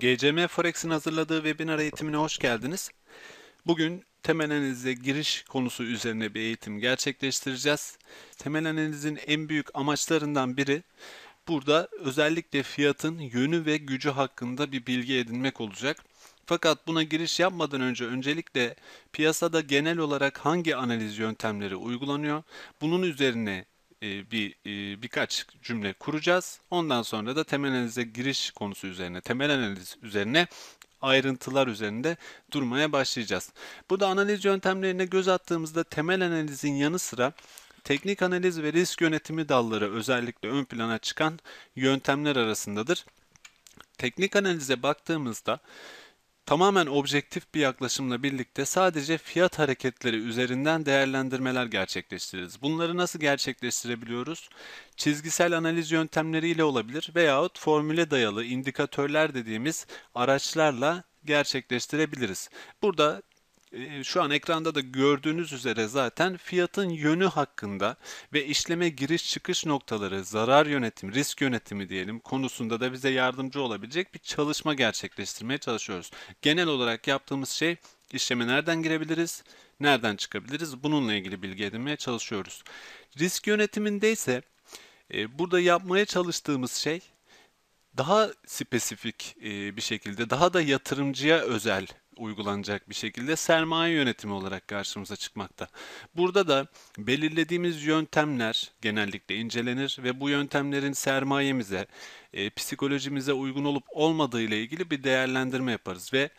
GCM Forex'in hazırladığı webinar eğitimine hoş geldiniz. Bugün temel analize giriş konusu üzerine bir eğitim gerçekleştireceğiz. Temel analizin en büyük amaçlarından biri burada özellikle fiyatın yönü ve gücü hakkında bir bilgi edinmek olacak. Fakat buna giriş yapmadan önce öncelikle piyasada genel olarak hangi analiz yöntemleri uygulanıyor? Bunun üzerine e, bir e, birkaç cümle kuracağız. Ondan sonra da temel analize giriş konusu üzerine, temel analiz üzerine ayrıntılar üzerinde durmaya başlayacağız. Bu da analiz yöntemlerine göz attığımızda temel analizin yanı sıra teknik analiz ve risk yönetimi dalları özellikle ön plana çıkan yöntemler arasındadır. Teknik analize baktığımızda tamamen objektif bir yaklaşımla birlikte sadece fiyat hareketleri üzerinden değerlendirmeler gerçekleştiririz. Bunları nasıl gerçekleştirebiliyoruz? Çizgisel analiz yöntemleriyle olabilir veyahut formüle dayalı indikatörler dediğimiz araçlarla gerçekleştirebiliriz. Burada ee, şu an ekranda da gördüğünüz üzere zaten fiyatın yönü hakkında ve işleme giriş çıkış noktaları, zarar yönetimi, risk yönetimi diyelim konusunda da bize yardımcı olabilecek bir çalışma gerçekleştirmeye çalışıyoruz. Genel olarak yaptığımız şey işleme nereden girebiliriz, nereden çıkabiliriz bununla ilgili bilgi edinmeye çalışıyoruz. Risk yönetiminde ise e, burada yapmaya çalıştığımız şey daha spesifik e, bir şekilde daha da yatırımcıya özel uygulanacak bir şekilde sermaye yönetimi olarak karşımıza çıkmakta. Burada da belirlediğimiz yöntemler genellikle incelenir ve bu yöntemlerin sermayemize, e, psikolojimize uygun olup olmadığı ile ilgili bir değerlendirme yaparız ve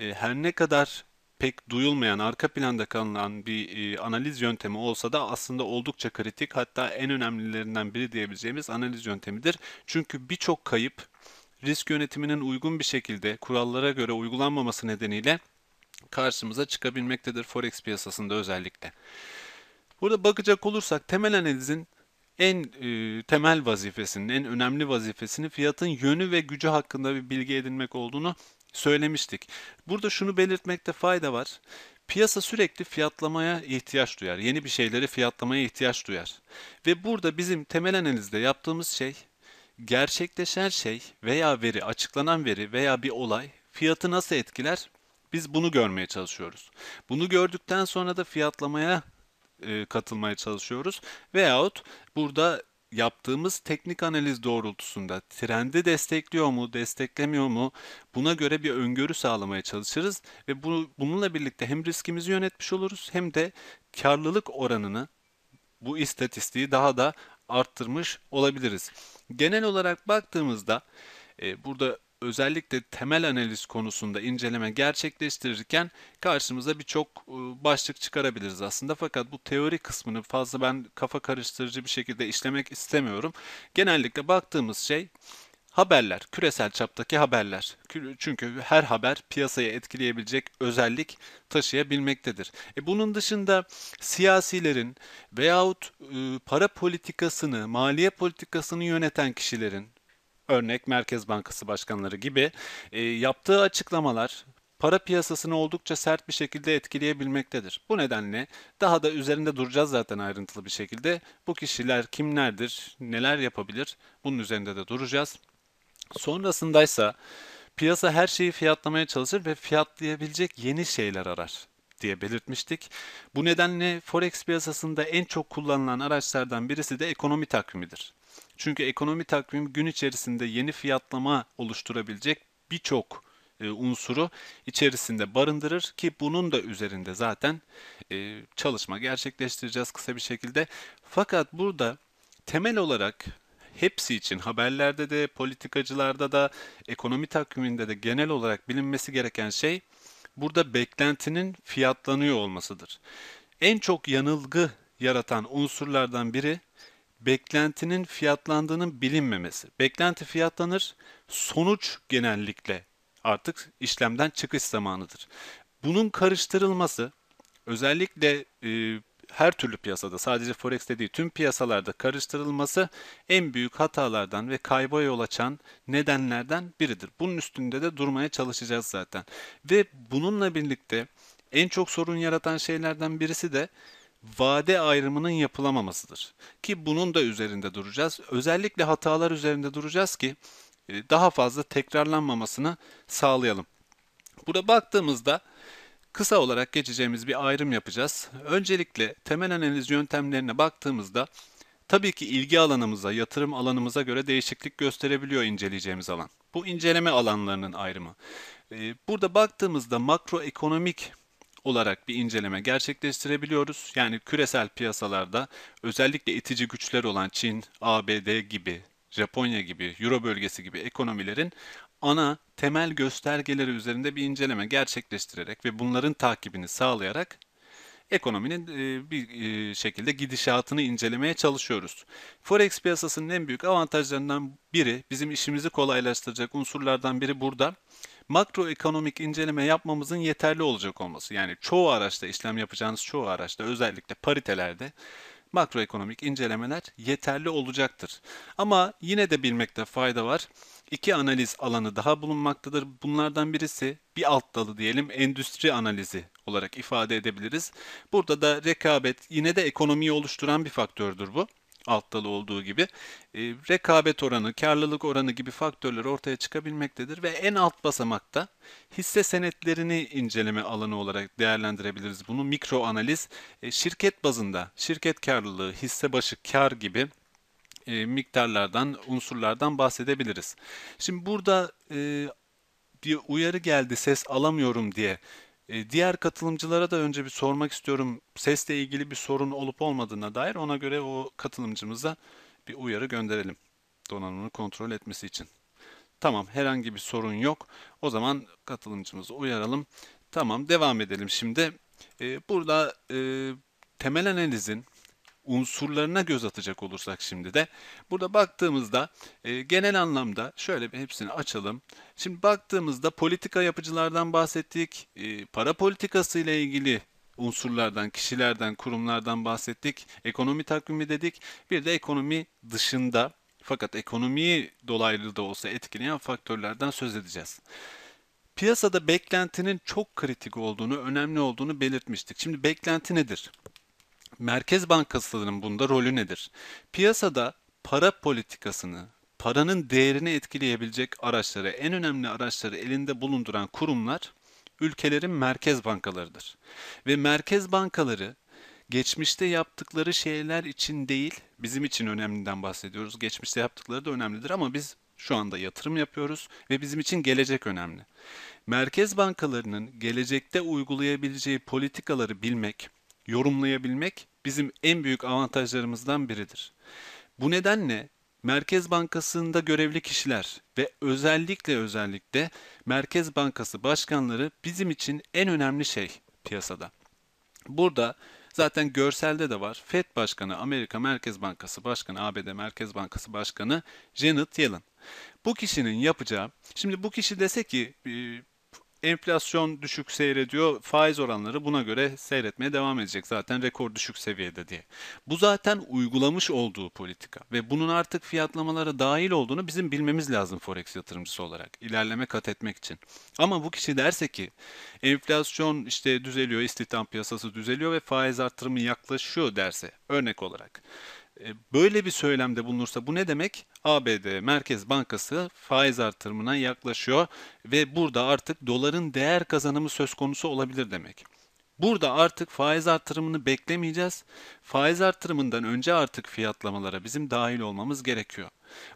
e, her ne kadar pek duyulmayan, arka planda kalınan bir e, analiz yöntemi olsa da aslında oldukça kritik hatta en önemlilerinden biri diyebileceğimiz analiz yöntemidir. Çünkü birçok kayıp risk yönetiminin uygun bir şekilde kurallara göre uygulanmaması nedeniyle karşımıza çıkabilmektedir forex piyasasında özellikle. Burada bakacak olursak temel analizin en e, temel vazifesinin, en önemli vazifesini fiyatın yönü ve gücü hakkında bir bilgi edinmek olduğunu söylemiştik. Burada şunu belirtmekte fayda var. Piyasa sürekli fiyatlamaya ihtiyaç duyar. Yeni bir şeyleri fiyatlamaya ihtiyaç duyar. Ve burada bizim temel analizde yaptığımız şey gerçekleşen şey veya veri, açıklanan veri veya bir olay fiyatı nasıl etkiler? Biz bunu görmeye çalışıyoruz. Bunu gördükten sonra da fiyatlamaya e, katılmaya çalışıyoruz. Veyahut burada yaptığımız teknik analiz doğrultusunda trendi destekliyor mu, desteklemiyor mu buna göre bir öngörü sağlamaya çalışırız ve bu, bununla birlikte hem riskimizi yönetmiş oluruz hem de karlılık oranını bu istatistiği daha da arttırmış olabiliriz. Genel olarak baktığımızda e, burada özellikle temel analiz konusunda inceleme gerçekleştirirken karşımıza birçok e, başlık çıkarabiliriz aslında. Fakat bu teori kısmını fazla ben kafa karıştırıcı bir şekilde işlemek istemiyorum. Genellikle baktığımız şey Haberler, küresel çaptaki haberler. Çünkü her haber piyasaya etkileyebilecek özellik taşıyabilmektedir. E bunun dışında siyasilerin veyahut e, para politikasını, maliye politikasını yöneten kişilerin, örnek Merkez Bankası başkanları gibi e, yaptığı açıklamalar para piyasasını oldukça sert bir şekilde etkileyebilmektedir. Bu nedenle daha da üzerinde duracağız zaten ayrıntılı bir şekilde. Bu kişiler kimlerdir, neler yapabilir bunun üzerinde de duracağız. Sonrasındaysa piyasa her şeyi fiyatlamaya çalışır ve fiyatlayabilecek yeni şeyler arar diye belirtmiştik. Bu nedenle forex piyasasında en çok kullanılan araçlardan birisi de ekonomi takvimidir. Çünkü ekonomi takvim gün içerisinde yeni fiyatlama oluşturabilecek birçok e, unsuru içerisinde barındırır ki bunun da üzerinde zaten e, çalışma gerçekleştireceğiz kısa bir şekilde. Fakat burada temel olarak hepsi için haberlerde de, politikacılarda da, ekonomi takviminde de genel olarak bilinmesi gereken şey burada beklentinin fiyatlanıyor olmasıdır. En çok yanılgı yaratan unsurlardan biri beklentinin fiyatlandığının bilinmemesi. Beklenti fiyatlanır, sonuç genellikle artık işlemden çıkış zamanıdır. Bunun karıştırılması özellikle e, her türlü piyasada sadece forex dediği tüm piyasalarda karıştırılması en büyük hatalardan ve kayba yol açan nedenlerden biridir. Bunun üstünde de durmaya çalışacağız zaten. Ve bununla birlikte en çok sorun yaratan şeylerden birisi de vade ayrımının yapılamamasıdır. Ki bunun da üzerinde duracağız. Özellikle hatalar üzerinde duracağız ki e, daha fazla tekrarlanmamasını sağlayalım. Burada baktığımızda Kısa olarak geçeceğimiz bir ayrım yapacağız. Öncelikle temel analiz yöntemlerine baktığımızda tabii ki ilgi alanımıza, yatırım alanımıza göre değişiklik gösterebiliyor inceleyeceğimiz alan. Bu inceleme alanlarının ayrımı. Ee, burada baktığımızda makroekonomik olarak bir inceleme gerçekleştirebiliyoruz. Yani küresel piyasalarda özellikle itici güçler olan Çin, ABD gibi Japonya gibi, Euro bölgesi gibi ekonomilerin ana temel göstergeleri üzerinde bir inceleme gerçekleştirerek ve bunların takibini sağlayarak ekonominin e, bir e, şekilde gidişatını incelemeye çalışıyoruz. Forex piyasasının en büyük avantajlarından biri, bizim işimizi kolaylaştıracak unsurlardan biri burada makroekonomik inceleme yapmamızın yeterli olacak olması. Yani çoğu araçta işlem yapacağınız çoğu araçta özellikle paritelerde makroekonomik incelemeler yeterli olacaktır. Ama yine de bilmekte fayda var. İki analiz alanı daha bulunmaktadır. Bunlardan birisi bir alt dalı diyelim endüstri analizi olarak ifade edebiliriz. Burada da rekabet yine de ekonomiyi oluşturan bir faktördür bu alt dalı olduğu gibi e, rekabet oranı, karlılık oranı gibi faktörler ortaya çıkabilmektedir ve en alt basamakta hisse senetlerini inceleme alanı olarak değerlendirebiliriz. Bunu mikro analiz e, şirket bazında, şirket karlılığı, hisse başı kar gibi e, miktarlardan, unsurlardan bahsedebiliriz. Şimdi burada e, bir uyarı geldi ses alamıyorum diye e, diğer katılımcılara da önce bir sormak istiyorum. Sesle ilgili bir sorun olup olmadığına dair ona göre o katılımcımıza bir uyarı gönderelim. Donanımını kontrol etmesi için. Tamam herhangi bir sorun yok. O zaman katılımcımızı uyaralım. Tamam devam edelim şimdi. E, burada e, temel analizin unsurlarına göz atacak olursak şimdi de burada baktığımızda e, genel anlamda şöyle bir hepsini açalım. Şimdi baktığımızda politika yapıcılardan bahsettik. E, para politikası ile ilgili unsurlardan, kişilerden, kurumlardan bahsettik. Ekonomi takvimi dedik. Bir de ekonomi dışında fakat ekonomiyi dolaylı da olsa etkileyen faktörlerden söz edeceğiz. Piyasada beklentinin çok kritik olduğunu, önemli olduğunu belirtmiştik. Şimdi beklenti nedir? Merkez Bankası'nın bunda rolü nedir? Piyasada para politikasını, paranın değerini etkileyebilecek araçları, en önemli araçları elinde bulunduran kurumlar ülkelerin merkez bankalarıdır. Ve merkez bankaları geçmişte yaptıkları şeyler için değil, bizim için önemliden bahsediyoruz. Geçmişte yaptıkları da önemlidir ama biz şu anda yatırım yapıyoruz ve bizim için gelecek önemli. Merkez bankalarının gelecekte uygulayabileceği politikaları bilmek, yorumlayabilmek bizim en büyük avantajlarımızdan biridir. Bu nedenle Merkez Bankası'nda görevli kişiler ve özellikle özellikle Merkez Bankası başkanları bizim için en önemli şey piyasada. Burada zaten görselde de var. Fed Başkanı, Amerika Merkez Bankası Başkanı, ABD Merkez Bankası Başkanı Janet Yellen. Bu kişinin yapacağı, şimdi bu kişi dese ki ee, Enflasyon düşük seyrediyor. Faiz oranları buna göre seyretmeye devam edecek zaten rekor düşük seviyede diye. Bu zaten uygulamış olduğu politika ve bunun artık fiyatlamalara dahil olduğunu bizim bilmemiz lazım forex yatırımcısı olarak ilerleme kat etmek için. Ama bu kişi derse ki enflasyon işte düzeliyor, istihdam piyasası düzeliyor ve faiz artırımı yaklaşıyor derse örnek olarak. E, böyle bir söylemde bulunursa bu ne demek? ABD Merkez Bankası faiz artırımına yaklaşıyor ve burada artık doların değer kazanımı söz konusu olabilir demek. Burada artık faiz artırımını beklemeyeceğiz. Faiz artırımından önce artık fiyatlamalara bizim dahil olmamız gerekiyor.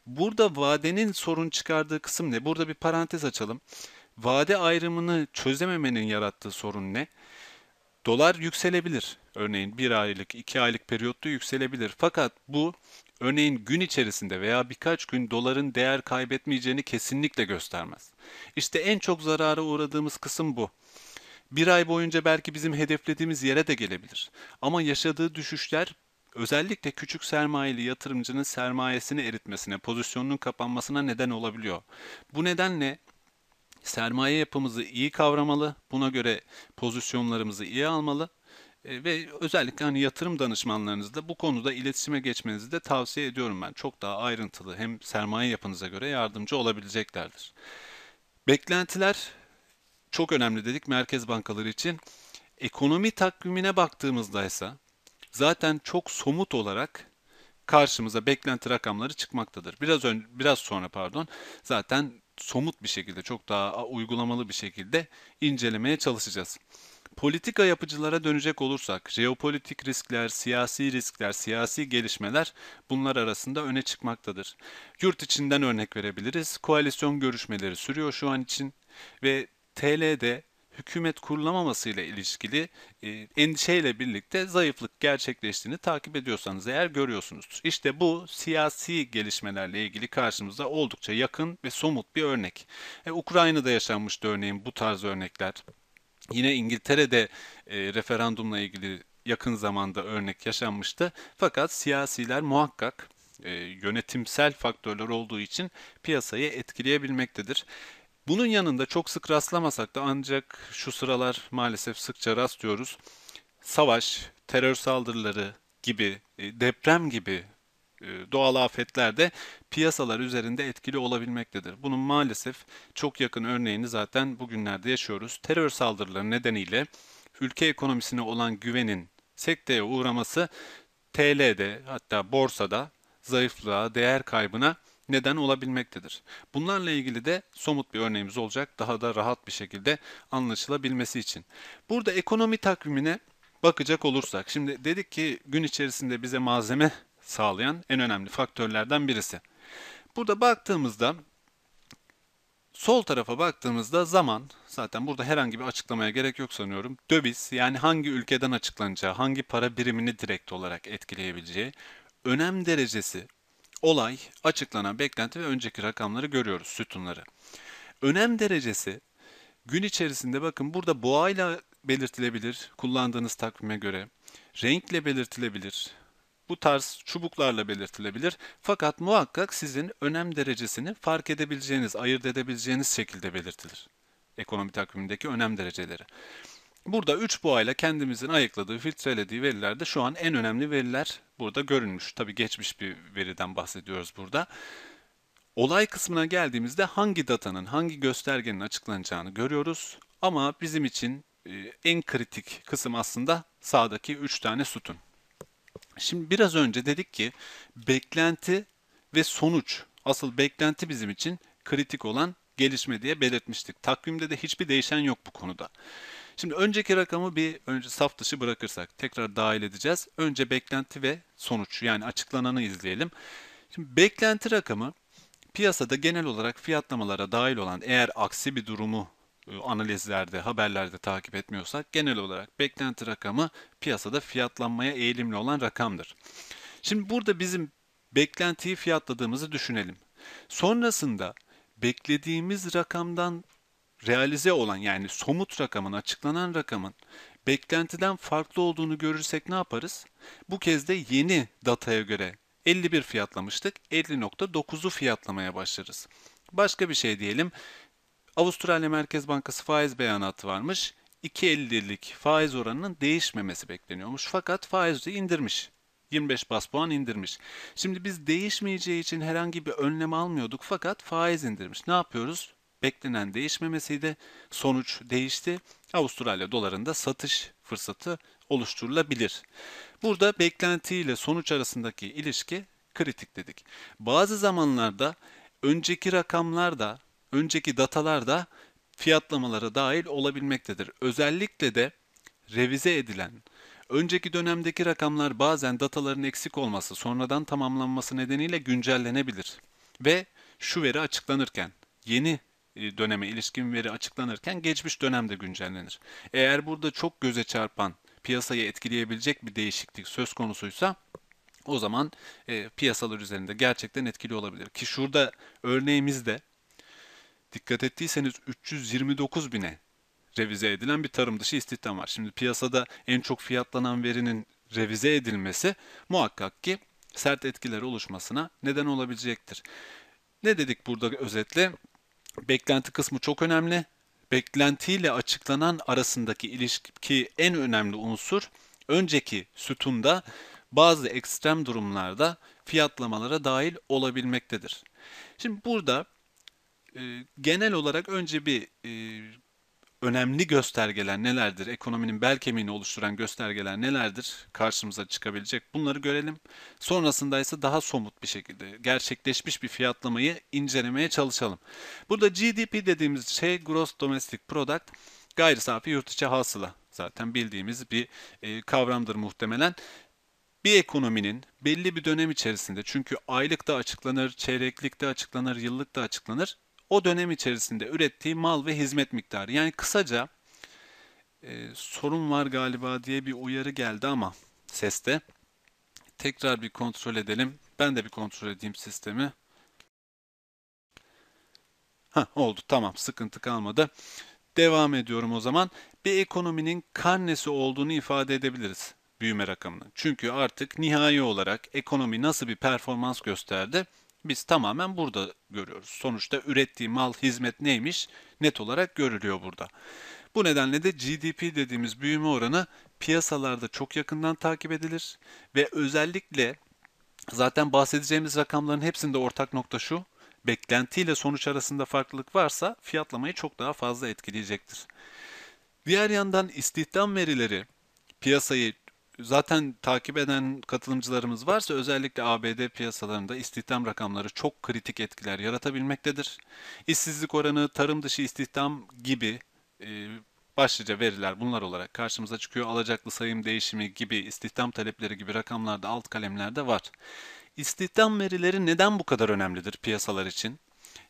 Burada vadenin sorun çıkardığı kısım ne? Burada bir parantez açalım. Vade ayrımını çözememenin yarattığı sorun ne? Dolar yükselebilir örneğin bir aylık iki aylık periyotta yükselebilir. Fakat bu örneğin gün içerisinde veya birkaç gün doların değer kaybetmeyeceğini kesinlikle göstermez. İşte en çok zarara uğradığımız kısım bu. Bir ay boyunca belki bizim hedeflediğimiz yere de gelebilir. Ama yaşadığı düşüşler özellikle küçük sermayeli yatırımcının sermayesini eritmesine, pozisyonunun kapanmasına neden olabiliyor. Bu nedenle sermaye yapımızı iyi kavramalı, buna göre pozisyonlarımızı iyi almalı e, ve özellikle hani yatırım danışmanlarınızla bu konuda iletişime geçmenizi de tavsiye ediyorum ben. Çok daha ayrıntılı hem sermaye yapınıza göre yardımcı olabileceklerdir. Beklentiler çok önemli dedik merkez bankaları için. Ekonomi takvimine baktığımızda ise zaten çok somut olarak karşımıza beklenti rakamları çıkmaktadır. Biraz önce biraz sonra pardon zaten somut bir şekilde çok daha uygulamalı bir şekilde incelemeye çalışacağız. Politika yapıcılara dönecek olursak, jeopolitik riskler, siyasi riskler, siyasi gelişmeler bunlar arasında öne çıkmaktadır. Yurt içinden örnek verebiliriz. Koalisyon görüşmeleri sürüyor şu an için ve TL'de hükümet kurulamaması ile ilişkili e, endişeyle birlikte zayıflık gerçekleştiğini takip ediyorsanız eğer görüyorsunuz. İşte bu siyasi gelişmelerle ilgili karşımıza oldukça yakın ve somut bir örnek. E, Ukrayna'da yaşanmıştı örneğin bu tarz örnekler. Yine İngiltere'de e, referandumla ilgili yakın zamanda örnek yaşanmıştı. Fakat siyasiler muhakkak e, yönetimsel faktörler olduğu için piyasayı etkileyebilmektedir. Bunun yanında çok sık rastlamasak da ancak şu sıralar maalesef sıkça rastlıyoruz. Savaş, terör saldırıları gibi, e, deprem gibi ee, doğal afetlerde piyasalar üzerinde etkili olabilmektedir. Bunun maalesef çok yakın örneğini zaten bugünlerde yaşıyoruz. Terör saldırıları nedeniyle ülke ekonomisine olan güvenin sekteye uğraması TL'de hatta borsada zayıflığa, değer kaybına neden olabilmektedir. Bunlarla ilgili de somut bir örneğimiz olacak daha da rahat bir şekilde anlaşılabilmesi için. Burada ekonomi takvimine bakacak olursak şimdi dedik ki gün içerisinde bize malzeme sağlayan en önemli faktörlerden birisi. Burada baktığımızda sol tarafa baktığımızda zaman zaten burada herhangi bir açıklamaya gerek yok sanıyorum. Döviz yani hangi ülkeden açıklanacağı, hangi para birimini direkt olarak etkileyebileceği, önem derecesi, olay, açıklanan beklenti ve önceki rakamları görüyoruz, sütunları. Önem derecesi gün içerisinde bakın burada boğayla belirtilebilir kullandığınız takvime göre, renkle belirtilebilir, bu tarz çubuklarla belirtilebilir. Fakat muhakkak sizin önem derecesini fark edebileceğiniz, ayırt edebileceğiniz şekilde belirtilir. Ekonomi takvimindeki önem dereceleri. Burada 3 boğayla kendimizin ayıkladığı, filtrelediği verilerde şu an en önemli veriler burada görünmüş. Tabi geçmiş bir veriden bahsediyoruz burada. Olay kısmına geldiğimizde hangi datanın, hangi göstergenin açıklanacağını görüyoruz. Ama bizim için e, en kritik kısım aslında sağdaki 3 tane sütun. Şimdi biraz önce dedik ki beklenti ve sonuç asıl beklenti bizim için kritik olan gelişme diye belirtmiştik. Takvimde de hiçbir değişen yok bu konuda. Şimdi önceki rakamı bir önce saf dışı bırakırsak tekrar dahil edeceğiz. Önce beklenti ve sonuç yani açıklananı izleyelim. Şimdi beklenti rakamı piyasada genel olarak fiyatlamalara dahil olan eğer aksi bir durumu e, analizlerde, haberlerde takip etmiyorsak genel olarak beklenti rakamı piyasada fiyatlanmaya eğilimli olan rakamdır. Şimdi burada bizim beklentiyi fiyatladığımızı düşünelim. Sonrasında beklediğimiz rakamdan realize olan yani somut rakamın, açıklanan rakamın beklentiden farklı olduğunu görürsek ne yaparız? Bu kez de yeni dataya göre 51 fiyatlamıştık. 50.9'u fiyatlamaya başlarız. Başka bir şey diyelim. Avustralya Merkez Bankası faiz beyanatı varmış. 2.50'lik faiz oranının değişmemesi bekleniyormuş. Fakat faizi indirmiş. 25 bas puan indirmiş. Şimdi biz değişmeyeceği için herhangi bir önlem almıyorduk fakat faiz indirmiş. Ne yapıyoruz? Beklenen değişmemesiydi. Sonuç değişti. Avustralya dolarında satış fırsatı oluşturulabilir. Burada beklentiyle sonuç arasındaki ilişki kritik dedik. Bazı zamanlarda önceki rakamlar da önceki datalar da fiyatlamalara dahil olabilmektedir. Özellikle de revize edilen Önceki dönemdeki rakamlar bazen dataların eksik olması, sonradan tamamlanması nedeniyle güncellenebilir. Ve şu veri açıklanırken, yeni e, döneme ilişkin veri açıklanırken geçmiş dönemde güncellenir. Eğer burada çok göze çarpan, piyasayı etkileyebilecek bir değişiklik söz konusuysa o zaman e, piyasalar üzerinde gerçekten etkili olabilir. Ki şurada örneğimizde dikkat ettiyseniz 329 bine revize edilen bir tarım dışı istihdam var. Şimdi piyasada en çok fiyatlanan verinin revize edilmesi muhakkak ki sert etkiler oluşmasına neden olabilecektir. Ne dedik burada özetle? Beklenti kısmı çok önemli. Beklentiyle açıklanan arasındaki ilişki en önemli unsur. Önceki sütunda bazı ekstrem durumlarda fiyatlamalara dahil olabilmektedir. Şimdi burada ee, genel olarak önce bir e, önemli göstergeler nelerdir? Ekonominin bel kemiğini oluşturan göstergeler nelerdir? Karşımıza çıkabilecek bunları görelim. Sonrasında ise daha somut bir şekilde gerçekleşmiş bir fiyatlamayı incelemeye çalışalım. Burada GDP dediğimiz şey Gross Domestic Product gayri safi yurt içi hasıla. Zaten bildiğimiz bir e, kavramdır muhtemelen. Bir ekonominin belli bir dönem içerisinde çünkü aylık da açıklanır, çeyreklik de açıklanır, yıllık da açıklanır o dönem içerisinde ürettiği mal ve hizmet miktarı. Yani kısaca e, sorun var galiba diye bir uyarı geldi ama seste. Tekrar bir kontrol edelim. Ben de bir kontrol edeyim sistemi. Ha oldu tamam sıkıntı kalmadı. Devam ediyorum o zaman. Bir ekonominin karnesi olduğunu ifade edebiliriz büyüme rakamını. Çünkü artık nihai olarak ekonomi nasıl bir performans gösterdi biz tamamen burada görüyoruz. Sonuçta ürettiği mal, hizmet neymiş net olarak görülüyor burada. Bu nedenle de GDP dediğimiz büyüme oranı piyasalarda çok yakından takip edilir ve özellikle zaten bahsedeceğimiz rakamların hepsinde ortak nokta şu. Beklentiyle sonuç arasında farklılık varsa fiyatlamayı çok daha fazla etkileyecektir. Diğer yandan istihdam verileri piyasayı zaten takip eden katılımcılarımız varsa özellikle ABD piyasalarında istihdam rakamları çok kritik etkiler yaratabilmektedir. İşsizlik oranı, tarım dışı istihdam gibi e, başlıca veriler bunlar olarak karşımıza çıkıyor. Alacaklı sayım değişimi gibi istihdam talepleri gibi rakamlarda alt kalemlerde var. İstihdam verileri neden bu kadar önemlidir piyasalar için?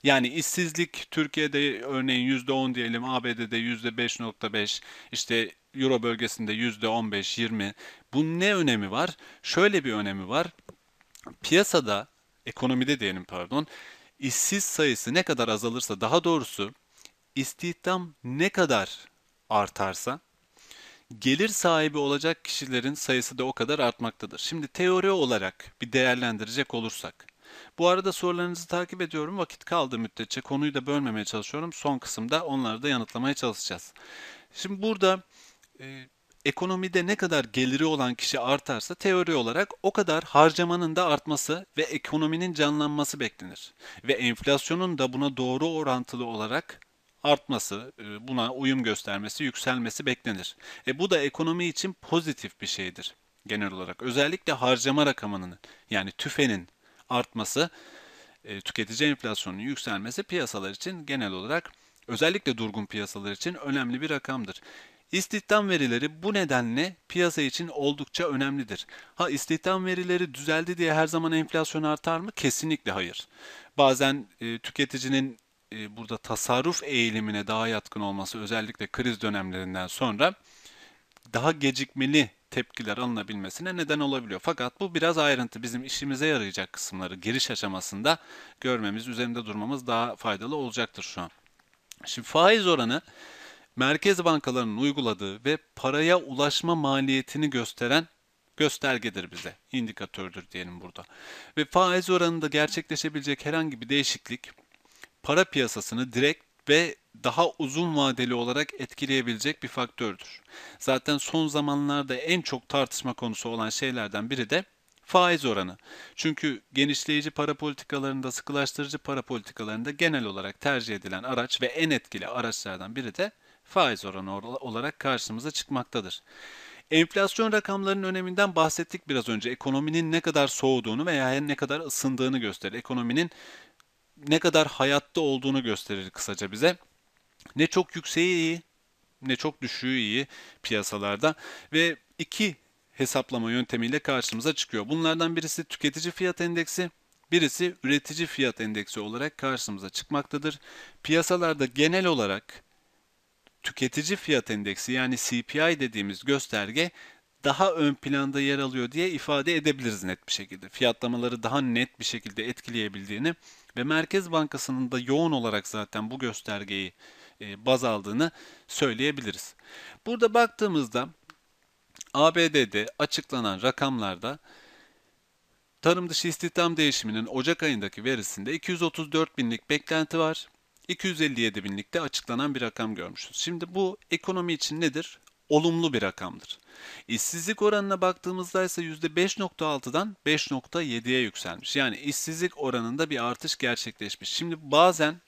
Yani işsizlik Türkiye'de örneğin %10 diyelim, ABD'de %5.5, işte Euro bölgesinde %15-20. Bu ne önemi var? Şöyle bir önemi var. Piyasada, ekonomide diyelim pardon, işsiz sayısı ne kadar azalırsa daha doğrusu istihdam ne kadar artarsa gelir sahibi olacak kişilerin sayısı da o kadar artmaktadır. Şimdi teori olarak bir değerlendirecek olursak. Bu arada sorularınızı takip ediyorum. Vakit kaldığı müddetçe konuyu da bölmemeye çalışıyorum. Son kısımda onları da yanıtlamaya çalışacağız. Şimdi burada e, ekonomide ne kadar geliri olan kişi artarsa teori olarak o kadar harcamanın da artması ve ekonominin canlanması beklenir. Ve enflasyonun da buna doğru orantılı olarak artması, e, buna uyum göstermesi, yükselmesi beklenir. E bu da ekonomi için pozitif bir şeydir genel olarak. Özellikle harcama rakamının yani tüfenin artması, e, tüketici enflasyonunun yükselmesi piyasalar için genel olarak özellikle durgun piyasalar için önemli bir rakamdır. İstihdam verileri bu nedenle piyasa için oldukça önemlidir. Ha istihdam verileri düzeldi diye her zaman enflasyon artar mı? Kesinlikle hayır. Bazen e, tüketicinin e, burada tasarruf eğilimine daha yatkın olması özellikle kriz dönemlerinden sonra daha gecikmeli tepkiler alınabilmesine neden olabiliyor. Fakat bu biraz ayrıntı. Bizim işimize yarayacak kısımları giriş aşamasında görmemiz, üzerinde durmamız daha faydalı olacaktır şu an. Şimdi faiz oranı merkez bankalarının uyguladığı ve paraya ulaşma maliyetini gösteren göstergedir bize. indikatördür diyelim burada. Ve faiz oranında gerçekleşebilecek herhangi bir değişiklik para piyasasını direkt ve daha uzun vadeli olarak etkileyebilecek bir faktördür. Zaten son zamanlarda en çok tartışma konusu olan şeylerden biri de faiz oranı. Çünkü genişleyici para politikalarında, sıkılaştırıcı para politikalarında genel olarak tercih edilen araç ve en etkili araçlardan biri de faiz oranı olarak karşımıza çıkmaktadır. Enflasyon rakamlarının öneminden bahsettik biraz önce. Ekonominin ne kadar soğuduğunu veya ne kadar ısındığını gösterir. Ekonominin ne kadar hayatta olduğunu gösterir kısaca bize. Ne çok yükseği iyi ne çok düşüğü iyi piyasalarda ve iki hesaplama yöntemiyle karşımıza çıkıyor. Bunlardan birisi tüketici fiyat endeksi, birisi üretici fiyat endeksi olarak karşımıza çıkmaktadır. Piyasalarda genel olarak tüketici fiyat endeksi yani CPI dediğimiz gösterge daha ön planda yer alıyor diye ifade edebiliriz net bir şekilde. Fiyatlamaları daha net bir şekilde etkileyebildiğini ve Merkez Bankası'nın da yoğun olarak zaten bu göstergeyi e, baz aldığını söyleyebiliriz. Burada baktığımızda ABD'de açıklanan rakamlarda tarım dışı istihdam değişiminin Ocak ayındaki verisinde 234 binlik beklenti var. 257 binlikte açıklanan bir rakam görmüşüz. Şimdi bu ekonomi için nedir? Olumlu bir rakamdır. İşsizlik oranına baktığımızda ise %5.6'dan 5.7'ye yükselmiş. Yani işsizlik oranında bir artış gerçekleşmiş. Şimdi bazen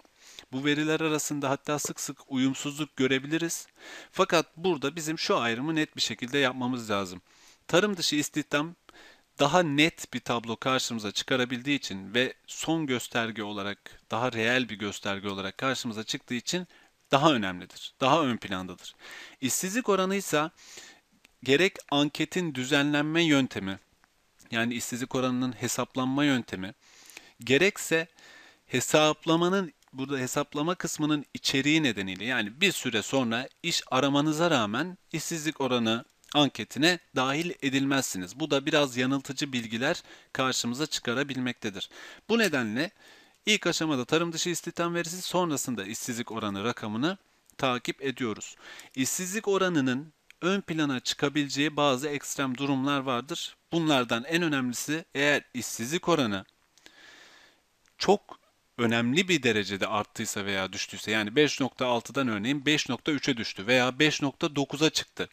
bu veriler arasında hatta sık sık uyumsuzluk görebiliriz. Fakat burada bizim şu ayrımı net bir şekilde yapmamız lazım. Tarım dışı istihdam daha net bir tablo karşımıza çıkarabildiği için ve son gösterge olarak daha reel bir gösterge olarak karşımıza çıktığı için daha önemlidir. Daha ön plandadır. İşsizlik oranı ise gerek anketin düzenlenme yöntemi yani işsizlik oranının hesaplanma yöntemi gerekse hesaplamanın burada hesaplama kısmının içeriği nedeniyle yani bir süre sonra iş aramanıza rağmen işsizlik oranı anketine dahil edilmezsiniz. Bu da biraz yanıltıcı bilgiler karşımıza çıkarabilmektedir. Bu nedenle ilk aşamada tarım dışı istihdam verisi sonrasında işsizlik oranı rakamını takip ediyoruz. İşsizlik oranının ön plana çıkabileceği bazı ekstrem durumlar vardır. Bunlardan en önemlisi eğer işsizlik oranı çok önemli bir derecede arttıysa veya düştüyse yani 5.6'dan örneğin 5.3'e düştü veya 5.9'a çıktı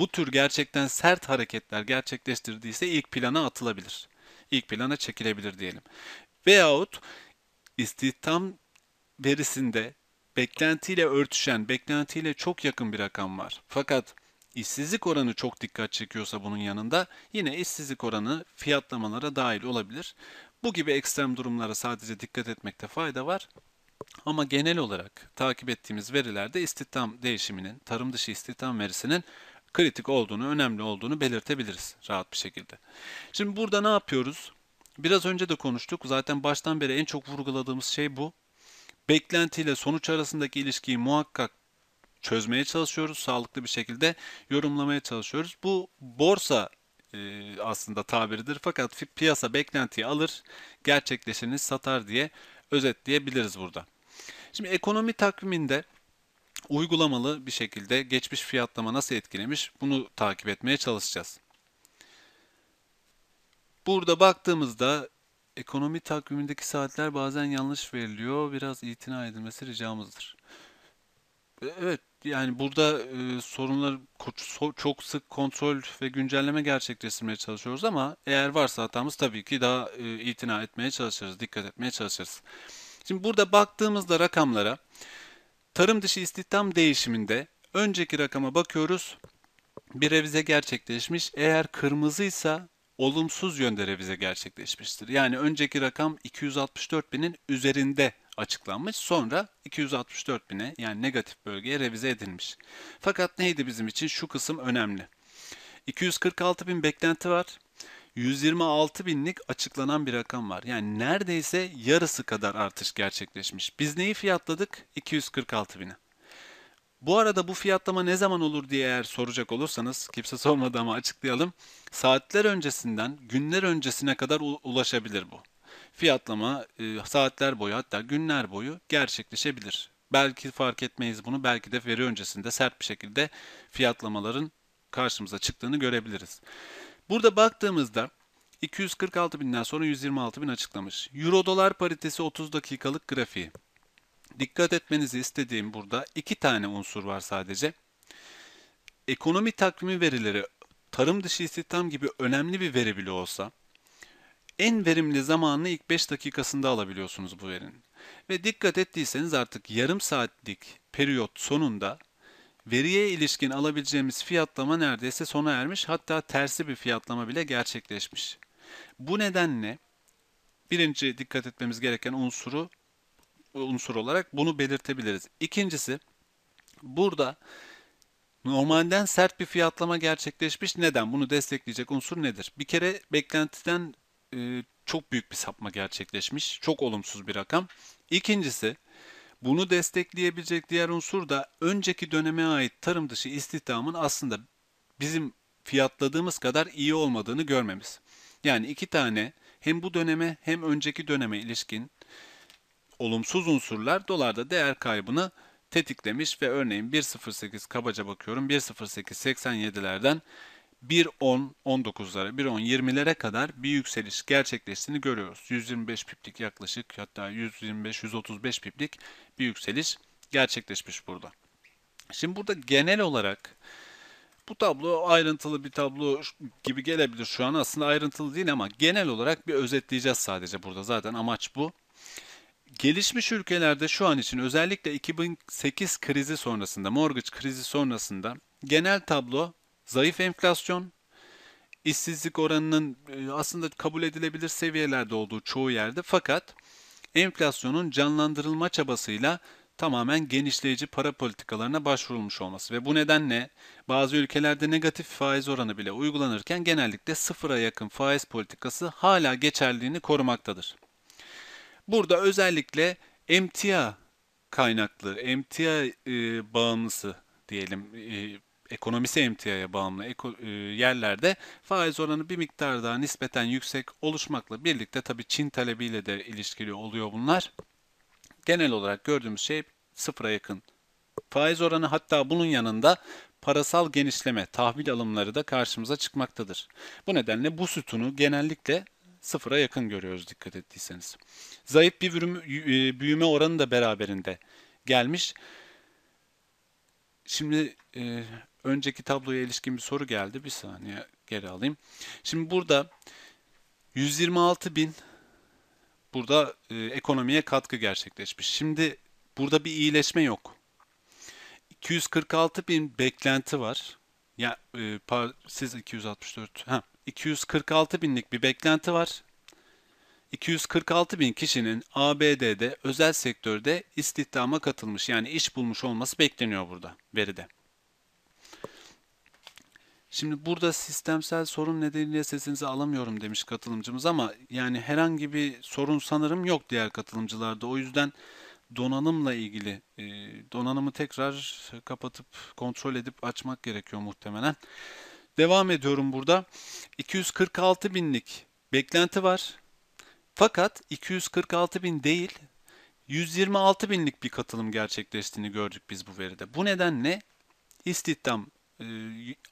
bu tür gerçekten sert hareketler gerçekleştirdiyse ilk plana atılabilir. İlk plana çekilebilir diyelim. Veyahut istihdam verisinde beklentiyle örtüşen, beklentiyle çok yakın bir rakam var. Fakat işsizlik oranı çok dikkat çekiyorsa bunun yanında yine işsizlik oranı fiyatlamalara dahil olabilir. Bu gibi ekstrem durumlara sadece dikkat etmekte fayda var. Ama genel olarak takip ettiğimiz verilerde istihdam değişiminin, tarım dışı istihdam verisinin kritik olduğunu, önemli olduğunu belirtebiliriz rahat bir şekilde. Şimdi burada ne yapıyoruz? Biraz önce de konuştuk. Zaten baştan beri en çok vurguladığımız şey bu. Beklentiyle sonuç arasındaki ilişkiyi muhakkak çözmeye çalışıyoruz. Sağlıklı bir şekilde yorumlamaya çalışıyoruz. Bu borsa e, aslında tabiridir. Fakat piyasa beklentiyi alır, gerçekleşeni satar diye özetleyebiliriz burada. Şimdi ekonomi takviminde uygulamalı bir şekilde geçmiş fiyatlama nasıl etkilemiş bunu takip etmeye çalışacağız. Burada baktığımızda ekonomi takvimindeki saatler bazen yanlış veriliyor. Biraz itina edilmesi ricamızdır. E, evet yani burada e, sorunlar çok sık kontrol ve güncelleme gerçekleştirmeye çalışıyoruz ama eğer varsa hatamız tabii ki daha e, itina etmeye çalışırız, dikkat etmeye çalışırız. Şimdi burada baktığımızda rakamlara Tarım dışı istihdam değişiminde önceki rakama bakıyoruz. Bir revize gerçekleşmiş. Eğer kırmızıysa olumsuz yönde revize gerçekleşmiştir. Yani önceki rakam 264 binin üzerinde açıklanmış. Sonra 264 bine yani negatif bölgeye revize edilmiş. Fakat neydi bizim için? Şu kısım önemli. 246 bin beklenti var. 126 binlik açıklanan bir rakam var. Yani neredeyse yarısı kadar artış gerçekleşmiş. Biz neyi fiyatladık? 246 bini. Bu arada bu fiyatlama ne zaman olur diye eğer soracak olursanız kimse sormadı ama açıklayalım. Saatler öncesinden günler öncesine kadar ulaşabilir bu. Fiyatlama e, saatler boyu hatta günler boyu gerçekleşebilir. Belki fark etmeyiz bunu belki de veri öncesinde sert bir şekilde fiyatlamaların karşımıza çıktığını görebiliriz. Burada baktığımızda 246 binden sonra 126 bin açıklamış. Euro dolar paritesi 30 dakikalık grafiği. Dikkat etmenizi istediğim burada iki tane unsur var sadece. Ekonomi takvimi verileri tarım dışı istihdam gibi önemli bir veri bile olsa en verimli zamanını ilk 5 dakikasında alabiliyorsunuz bu verinin. Ve dikkat ettiyseniz artık yarım saatlik periyot sonunda Veriye ilişkin alabileceğimiz fiyatlama neredeyse sona ermiş hatta tersi bir fiyatlama bile gerçekleşmiş. Bu nedenle birinci dikkat etmemiz gereken unsuru unsur olarak bunu belirtebiliriz. İkincisi burada normalden sert bir fiyatlama gerçekleşmiş. Neden? Bunu destekleyecek unsur nedir? Bir kere beklentiden e, çok büyük bir sapma gerçekleşmiş. Çok olumsuz bir rakam. İkincisi bunu destekleyebilecek diğer unsur da önceki döneme ait tarım dışı istihdamın aslında bizim fiyatladığımız kadar iyi olmadığını görmemiz. Yani iki tane hem bu döneme hem önceki döneme ilişkin olumsuz unsurlar dolarda değer kaybını tetiklemiş ve örneğin 1.08 kabaca bakıyorum 1.08 87'lerden. 1.10, 19'lara, 1.10, 20'lere kadar bir yükseliş gerçekleştiğini görüyoruz. 125 piplik yaklaşık hatta 125-135 piplik bir yükseliş gerçekleşmiş burada. Şimdi burada genel olarak bu tablo ayrıntılı bir tablo gibi gelebilir şu an. Aslında ayrıntılı değil ama genel olarak bir özetleyeceğiz sadece burada. Zaten amaç bu. Gelişmiş ülkelerde şu an için özellikle 2008 krizi sonrasında, mortgage krizi sonrasında genel tablo zayıf enflasyon, işsizlik oranının e, aslında kabul edilebilir seviyelerde olduğu çoğu yerde fakat enflasyonun canlandırılma çabasıyla tamamen genişleyici para politikalarına başvurulmuş olması ve bu nedenle bazı ülkelerde negatif faiz oranı bile uygulanırken genellikle sıfıra yakın faiz politikası hala geçerliliğini korumaktadır. Burada özellikle emtia kaynaklı, emtia e, bağımlısı diyelim e, ekonomisi emtiaya bağımlı eko, e, yerlerde faiz oranı bir miktar daha nispeten yüksek oluşmakla birlikte tabi Çin talebiyle de ilişkili oluyor bunlar. Genel olarak gördüğümüz şey sıfıra yakın faiz oranı hatta bunun yanında parasal genişleme, tahvil alımları da karşımıza çıkmaktadır. Bu nedenle bu sütunu genellikle sıfıra yakın görüyoruz dikkat ettiyseniz. Zayıf bir e, büyüme oranı da beraberinde gelmiş. Şimdi e, önceki tabloya ilişkin bir soru geldi. Bir saniye geri alayım. Şimdi burada 126 bin burada e, ekonomiye katkı gerçekleşmiş. Şimdi burada bir iyileşme yok. 246 bin beklenti var. Ya e, par, siz 264 ha 246 binlik bir beklenti var. 246 bin kişinin ABD'de özel sektörde istihdama katılmış yani iş bulmuş olması bekleniyor burada veride. Şimdi burada sistemsel sorun nedeniyle sesinizi alamıyorum demiş katılımcımız ama yani herhangi bir sorun sanırım yok diğer katılımcılarda. O yüzden donanımla ilgili e, donanımı tekrar kapatıp kontrol edip açmak gerekiyor muhtemelen. Devam ediyorum burada. 246 binlik beklenti var. Fakat 246 bin değil 126 binlik bir katılım gerçekleştiğini gördük biz bu veride. Bu nedenle istihdam e,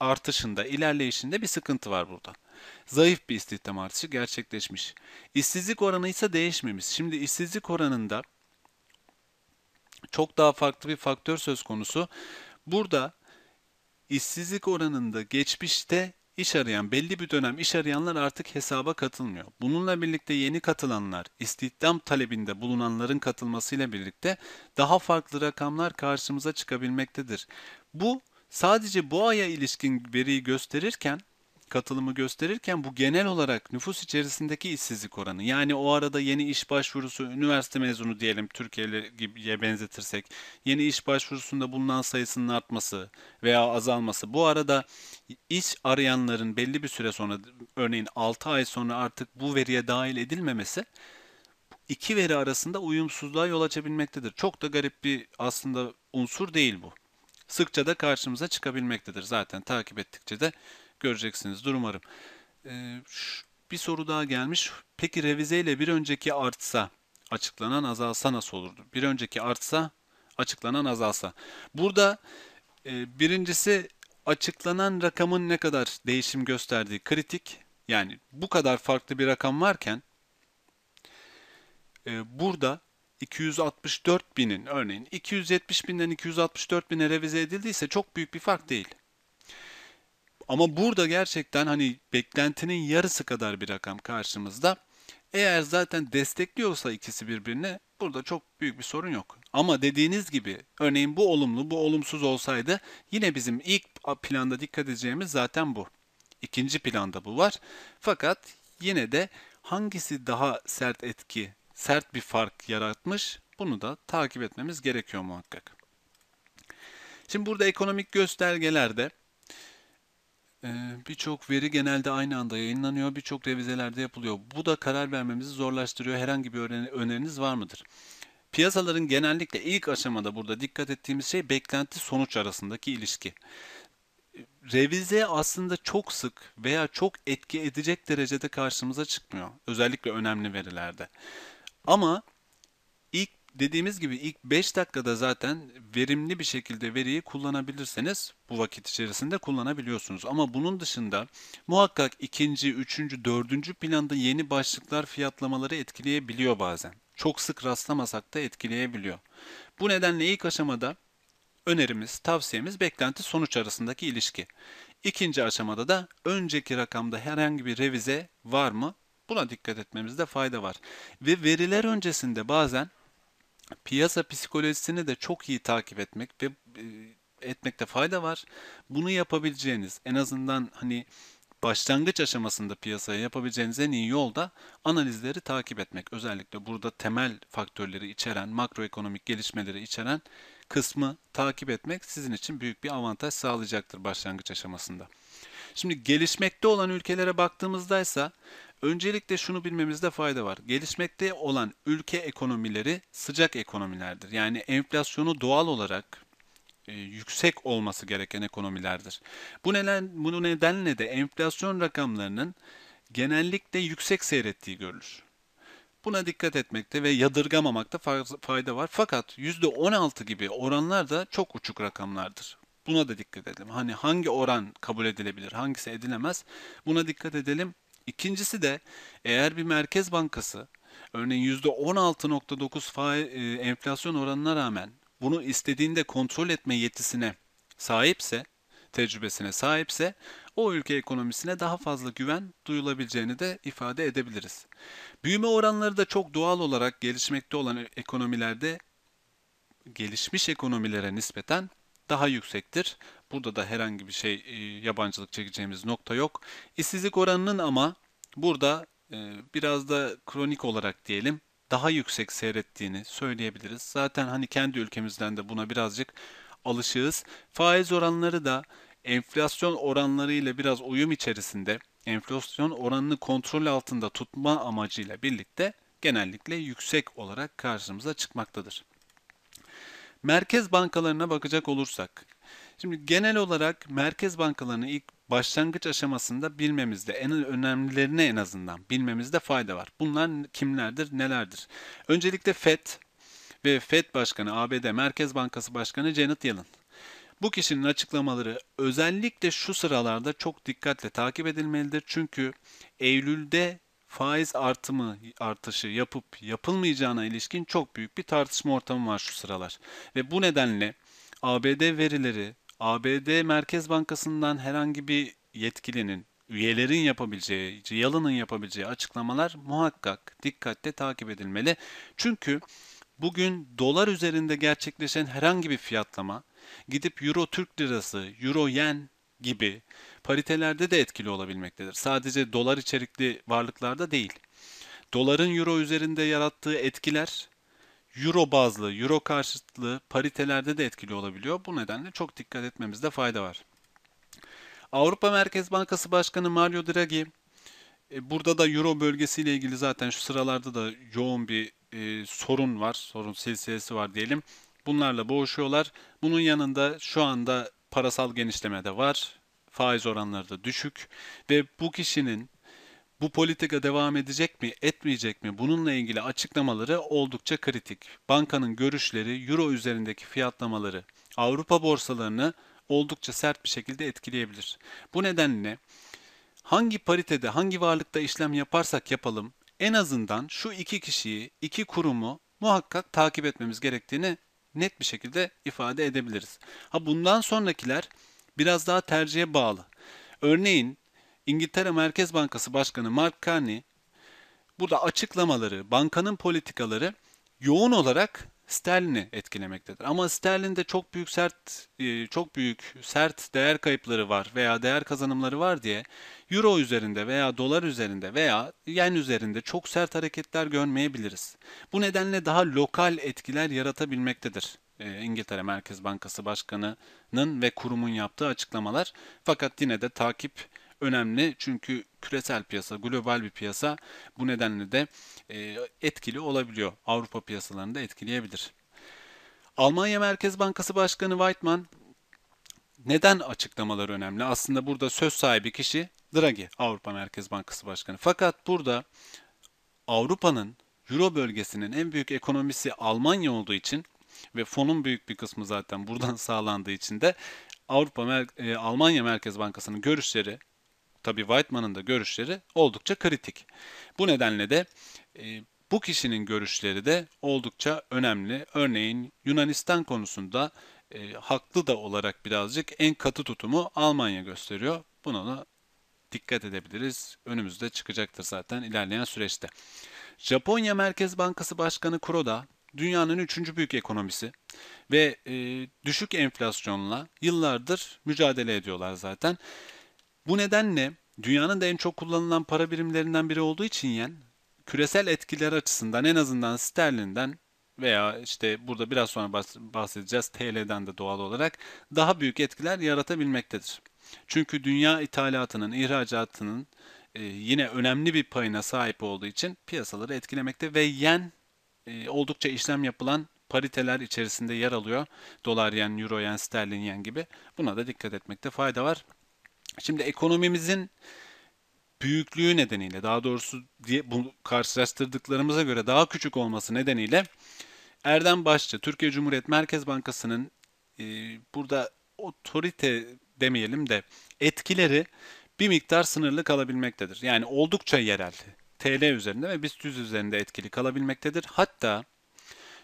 artışında, ilerleyişinde bir sıkıntı var burada. Zayıf bir istihdam artışı gerçekleşmiş. İşsizlik oranı ise değişmemiş. Şimdi işsizlik oranında çok daha farklı bir faktör söz konusu. Burada işsizlik oranında geçmişte iş arayan belli bir dönem iş arayanlar artık hesaba katılmıyor. Bununla birlikte yeni katılanlar, istihdam talebinde bulunanların katılmasıyla birlikte daha farklı rakamlar karşımıza çıkabilmektedir. Bu Sadece bu aya ilişkin veriyi gösterirken, katılımı gösterirken bu genel olarak nüfus içerisindeki işsizlik oranı yani o arada yeni iş başvurusu üniversite mezunu diyelim Türkiye'ye gibiye benzetirsek yeni iş başvurusunda bulunan sayısının artması veya azalması bu arada iş arayanların belli bir süre sonra örneğin 6 ay sonra artık bu veriye dahil edilmemesi iki veri arasında uyumsuzluğa yol açabilmektedir. Çok da garip bir aslında unsur değil bu sıkça da karşımıza çıkabilmektedir. Zaten takip ettikçe de göreceksiniz umarım. Ee, bir soru daha gelmiş. Peki revize ile bir önceki artsa açıklanan azalsa nasıl olurdu? Bir önceki artsa açıklanan azalsa. Burada e, birincisi açıklanan rakamın ne kadar değişim gösterdiği kritik. Yani bu kadar farklı bir rakam varken e, burada 264 binin örneğin 270 binden 264 bine revize edildiyse çok büyük bir fark değil. Ama burada gerçekten hani beklentinin yarısı kadar bir rakam karşımızda. Eğer zaten destekliyorsa ikisi birbirine burada çok büyük bir sorun yok. Ama dediğiniz gibi örneğin bu olumlu bu olumsuz olsaydı yine bizim ilk planda dikkat edeceğimiz zaten bu. İkinci planda bu var. Fakat yine de hangisi daha sert etki sert bir fark yaratmış. Bunu da takip etmemiz gerekiyor muhakkak. Şimdi burada ekonomik göstergelerde e, birçok veri genelde aynı anda yayınlanıyor, birçok revizelerde yapılıyor. Bu da karar vermemizi zorlaştırıyor. Herhangi bir öneriniz var mıdır? Piyasaların genellikle ilk aşamada burada dikkat ettiğimiz şey beklenti sonuç arasındaki ilişki. Revize aslında çok sık veya çok etki edecek derecede karşımıza çıkmıyor. Özellikle önemli verilerde. Ama ilk dediğimiz gibi ilk 5 dakikada zaten verimli bir şekilde veriyi kullanabilirseniz bu vakit içerisinde kullanabiliyorsunuz. Ama bunun dışında muhakkak ikinci, üçüncü, dördüncü planda yeni başlıklar fiyatlamaları etkileyebiliyor bazen. Çok sık rastlamasak da etkileyebiliyor. Bu nedenle ilk aşamada önerimiz, tavsiyemiz beklenti sonuç arasındaki ilişki. İkinci aşamada da önceki rakamda herhangi bir revize var mı Buna dikkat etmemizde fayda var. Ve veriler öncesinde bazen piyasa psikolojisini de çok iyi takip etmek ve e, etmekte fayda var. Bunu yapabileceğiniz en azından hani başlangıç aşamasında piyasaya yapabileceğiniz en iyi yol da analizleri takip etmek. Özellikle burada temel faktörleri içeren, makroekonomik gelişmeleri içeren kısmı takip etmek sizin için büyük bir avantaj sağlayacaktır başlangıç aşamasında. Şimdi gelişmekte olan ülkelere baktığımızda ise Öncelikle şunu bilmemizde fayda var. Gelişmekte olan ülke ekonomileri sıcak ekonomilerdir. Yani enflasyonu doğal olarak e, yüksek olması gereken ekonomilerdir. Bu neden bunu nedenle de enflasyon rakamlarının genellikle yüksek seyrettiği görülür. Buna dikkat etmekte ve yadırgamamakta fayda var. Fakat %16 gibi oranlar da çok uçuk rakamlardır. Buna da dikkat edelim. Hani hangi oran kabul edilebilir, hangisi edilemez? Buna dikkat edelim. İkincisi de eğer bir merkez bankası örneğin %16.9 faiz, e, enflasyon oranına rağmen bunu istediğinde kontrol etme yetisine sahipse, tecrübesine sahipse o ülke ekonomisine daha fazla güven duyulabileceğini de ifade edebiliriz. Büyüme oranları da çok doğal olarak gelişmekte olan e, ekonomilerde gelişmiş ekonomilere nispeten daha yüksektir. Burada da herhangi bir şey e, yabancılık çekeceğimiz nokta yok. İşsizlik oranının ama burada e, biraz da kronik olarak diyelim daha yüksek seyrettiğini söyleyebiliriz. Zaten hani kendi ülkemizden de buna birazcık alışığız. Faiz oranları da enflasyon oranlarıyla biraz uyum içerisinde enflasyon oranını kontrol altında tutma amacıyla birlikte genellikle yüksek olarak karşımıza çıkmaktadır. Merkez bankalarına bakacak olursak Şimdi genel olarak merkez bankalarını ilk başlangıç aşamasında bilmemizde en önemlilerini en azından bilmemizde fayda var. Bunlar kimlerdir, nelerdir? Öncelikle FED ve FED Başkanı ABD Merkez Bankası Başkanı Janet Yellen. Bu kişinin açıklamaları özellikle şu sıralarda çok dikkatle takip edilmelidir. Çünkü Eylül'de faiz artımı artışı yapıp yapılmayacağına ilişkin çok büyük bir tartışma ortamı var şu sıralar. Ve bu nedenle ABD verileri ABD Merkez Bankası'ndan herhangi bir yetkilinin, üyelerin yapabileceği, yalının yapabileceği açıklamalar muhakkak dikkatle takip edilmeli. Çünkü bugün dolar üzerinde gerçekleşen herhangi bir fiyatlama gidip euro Türk lirası, euro yen gibi paritelerde de etkili olabilmektedir. Sadece dolar içerikli varlıklarda değil. Doların euro üzerinde yarattığı etkiler euro bazlı, euro karşıtlı paritelerde de etkili olabiliyor. Bu nedenle çok dikkat etmemizde fayda var. Avrupa Merkez Bankası Başkanı Mario Draghi e, Burada da Euro bölgesiyle ilgili zaten şu sıralarda da yoğun bir e, sorun var. Sorun silsilesi var diyelim. Bunlarla boğuşuyorlar. Bunun yanında şu anda parasal genişleme de var. Faiz oranları da düşük. Ve bu kişinin bu politika devam edecek mi, etmeyecek mi? Bununla ilgili açıklamaları oldukça kritik. Bankanın görüşleri, euro üzerindeki fiyatlamaları Avrupa borsalarını oldukça sert bir şekilde etkileyebilir. Bu nedenle hangi paritede, hangi varlıkta işlem yaparsak yapalım en azından şu iki kişiyi, iki kurumu muhakkak takip etmemiz gerektiğini net bir şekilde ifade edebiliriz. Ha bundan sonrakiler biraz daha tercihe bağlı. Örneğin İngiltere Merkez Bankası Başkanı Mark Carney burada açıklamaları, bankanın politikaları yoğun olarak sterlini etkilemektedir. Ama sterlinde çok büyük sert e, çok büyük sert değer kayıpları var veya değer kazanımları var diye euro üzerinde veya dolar üzerinde veya yen üzerinde çok sert hareketler görmeyebiliriz. Bu nedenle daha lokal etkiler yaratabilmektedir. E, İngiltere Merkez Bankası Başkanı'nın ve kurumun yaptığı açıklamalar fakat yine de takip önemli. Çünkü küresel piyasa, global bir piyasa bu nedenle de e, etkili olabiliyor. Avrupa piyasalarını da etkileyebilir. Almanya Merkez Bankası Başkanı Weidmann neden açıklamalar önemli? Aslında burada söz sahibi kişi Draghi, Avrupa Merkez Bankası Başkanı. Fakat burada Avrupa'nın Euro bölgesinin en büyük ekonomisi Almanya olduğu için ve fonun büyük bir kısmı zaten buradan sağlandığı için de Avrupa Mer- e, Almanya Merkez Bankası'nın görüşleri Tabi Whiteman'ın da görüşleri oldukça kritik. Bu nedenle de e, bu kişinin görüşleri de oldukça önemli. Örneğin Yunanistan konusunda e, haklı da olarak birazcık en katı tutumu Almanya gösteriyor. Buna da dikkat edebiliriz. Önümüzde çıkacaktır zaten ilerleyen süreçte. Japonya Merkez Bankası Başkanı Kuroda dünyanın üçüncü büyük ekonomisi ve e, düşük enflasyonla yıllardır mücadele ediyorlar zaten. Bu nedenle dünyanın da en çok kullanılan para birimlerinden biri olduğu için yen küresel etkiler açısından en azından sterlinden veya işte burada biraz sonra bahsedeceğiz TL'den de doğal olarak daha büyük etkiler yaratabilmektedir. Çünkü dünya ithalatının, ihracatının e, yine önemli bir payına sahip olduğu için piyasaları etkilemekte ve yen e, oldukça işlem yapılan pariteler içerisinde yer alıyor. Dolar yen, euro yen, sterlin yen gibi. Buna da dikkat etmekte fayda var. Şimdi ekonomimizin büyüklüğü nedeniyle daha doğrusu diye bu karşılaştırdıklarımıza göre daha küçük olması nedeniyle Erdem Başçı Türkiye Cumhuriyet Merkez Bankası'nın e, burada otorite demeyelim de etkileri bir miktar sınırlı kalabilmektedir. Yani oldukça yerel TL üzerinde ve BIST 100 üzerinde etkili kalabilmektedir. Hatta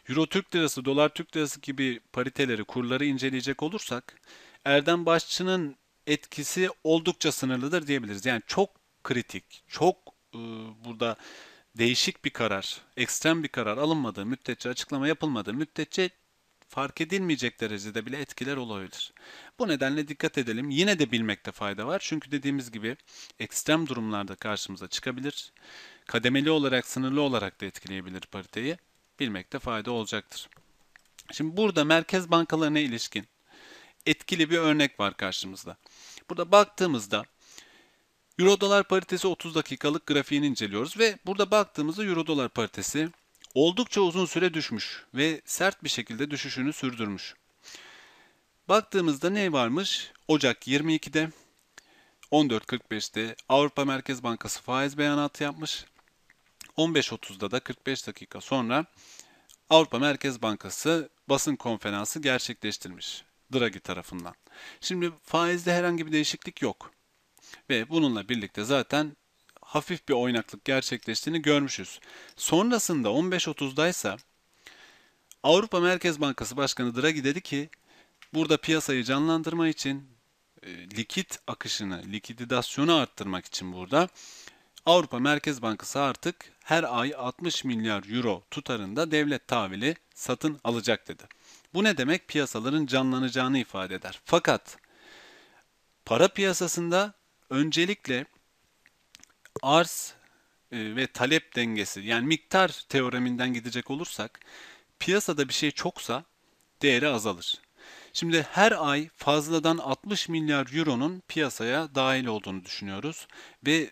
Euro Türk Lirası, Dolar Türk Lirası gibi pariteleri, kurları inceleyecek olursak Erdem Başçı'nın etkisi oldukça sınırlıdır diyebiliriz. Yani çok kritik, çok e, burada değişik bir karar, ekstrem bir karar alınmadığı müddetçe, açıklama yapılmadığı müddetçe fark edilmeyecek derecede bile etkiler olabilir. Bu nedenle dikkat edelim. Yine de bilmekte fayda var. Çünkü dediğimiz gibi ekstrem durumlarda karşımıza çıkabilir. Kademeli olarak, sınırlı olarak da etkileyebilir pariteyi. Bilmekte fayda olacaktır. Şimdi burada merkez bankalarına ilişkin etkili bir örnek var karşımızda. Burada baktığımızda Euro dolar paritesi 30 dakikalık grafiğini inceliyoruz ve burada baktığımızda Euro dolar paritesi oldukça uzun süre düşmüş ve sert bir şekilde düşüşünü sürdürmüş. Baktığımızda ne varmış? Ocak 22'de 14.45'te Avrupa Merkez Bankası faiz beyanatı yapmış. 15.30'da da 45 dakika sonra Avrupa Merkez Bankası basın konferansı gerçekleştirmiş. Draghi tarafından. Şimdi faizde herhangi bir değişiklik yok. Ve bununla birlikte zaten hafif bir oynaklık gerçekleştiğini görmüşüz. Sonrasında 15.30'daysa Avrupa Merkez Bankası Başkanı Draghi dedi ki burada piyasayı canlandırma için e, likit akışını, likidasyonu arttırmak için burada Avrupa Merkez Bankası artık her ay 60 milyar euro tutarında devlet tahvili satın alacak dedi. Bu ne demek? Piyasaların canlanacağını ifade eder. Fakat para piyasasında öncelikle arz e, ve talep dengesi yani miktar teoreminden gidecek olursak piyasada bir şey çoksa değeri azalır. Şimdi her ay fazladan 60 milyar euronun piyasaya dahil olduğunu düşünüyoruz ve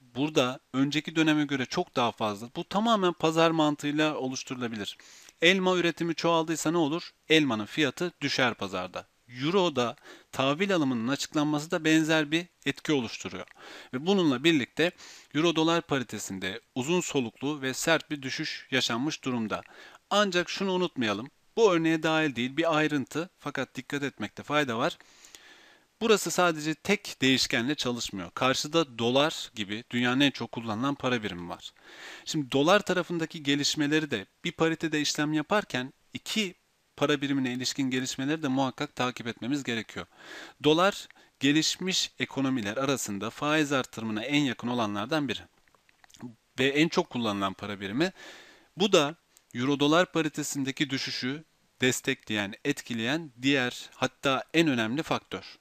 burada önceki döneme göre çok daha fazla. Bu tamamen pazar mantığıyla oluşturulabilir. Elma üretimi çoğaldıysa ne olur? Elmanın fiyatı düşer pazarda. Euro'da tahvil alımının açıklanması da benzer bir etki oluşturuyor. Ve bununla birlikte Euro dolar paritesinde uzun soluklu ve sert bir düşüş yaşanmış durumda. Ancak şunu unutmayalım. Bu örneğe dahil değil bir ayrıntı fakat dikkat etmekte fayda var. Burası sadece tek değişkenle çalışmıyor. Karşıda dolar gibi dünyanın en çok kullanılan para birimi var. Şimdi dolar tarafındaki gelişmeleri de bir paritede işlem yaparken iki para birimine ilişkin gelişmeleri de muhakkak takip etmemiz gerekiyor. Dolar gelişmiş ekonomiler arasında faiz artırımına en yakın olanlardan biri ve en çok kullanılan para birimi. Bu da euro dolar paritesindeki düşüşü destekleyen, etkileyen diğer hatta en önemli faktör.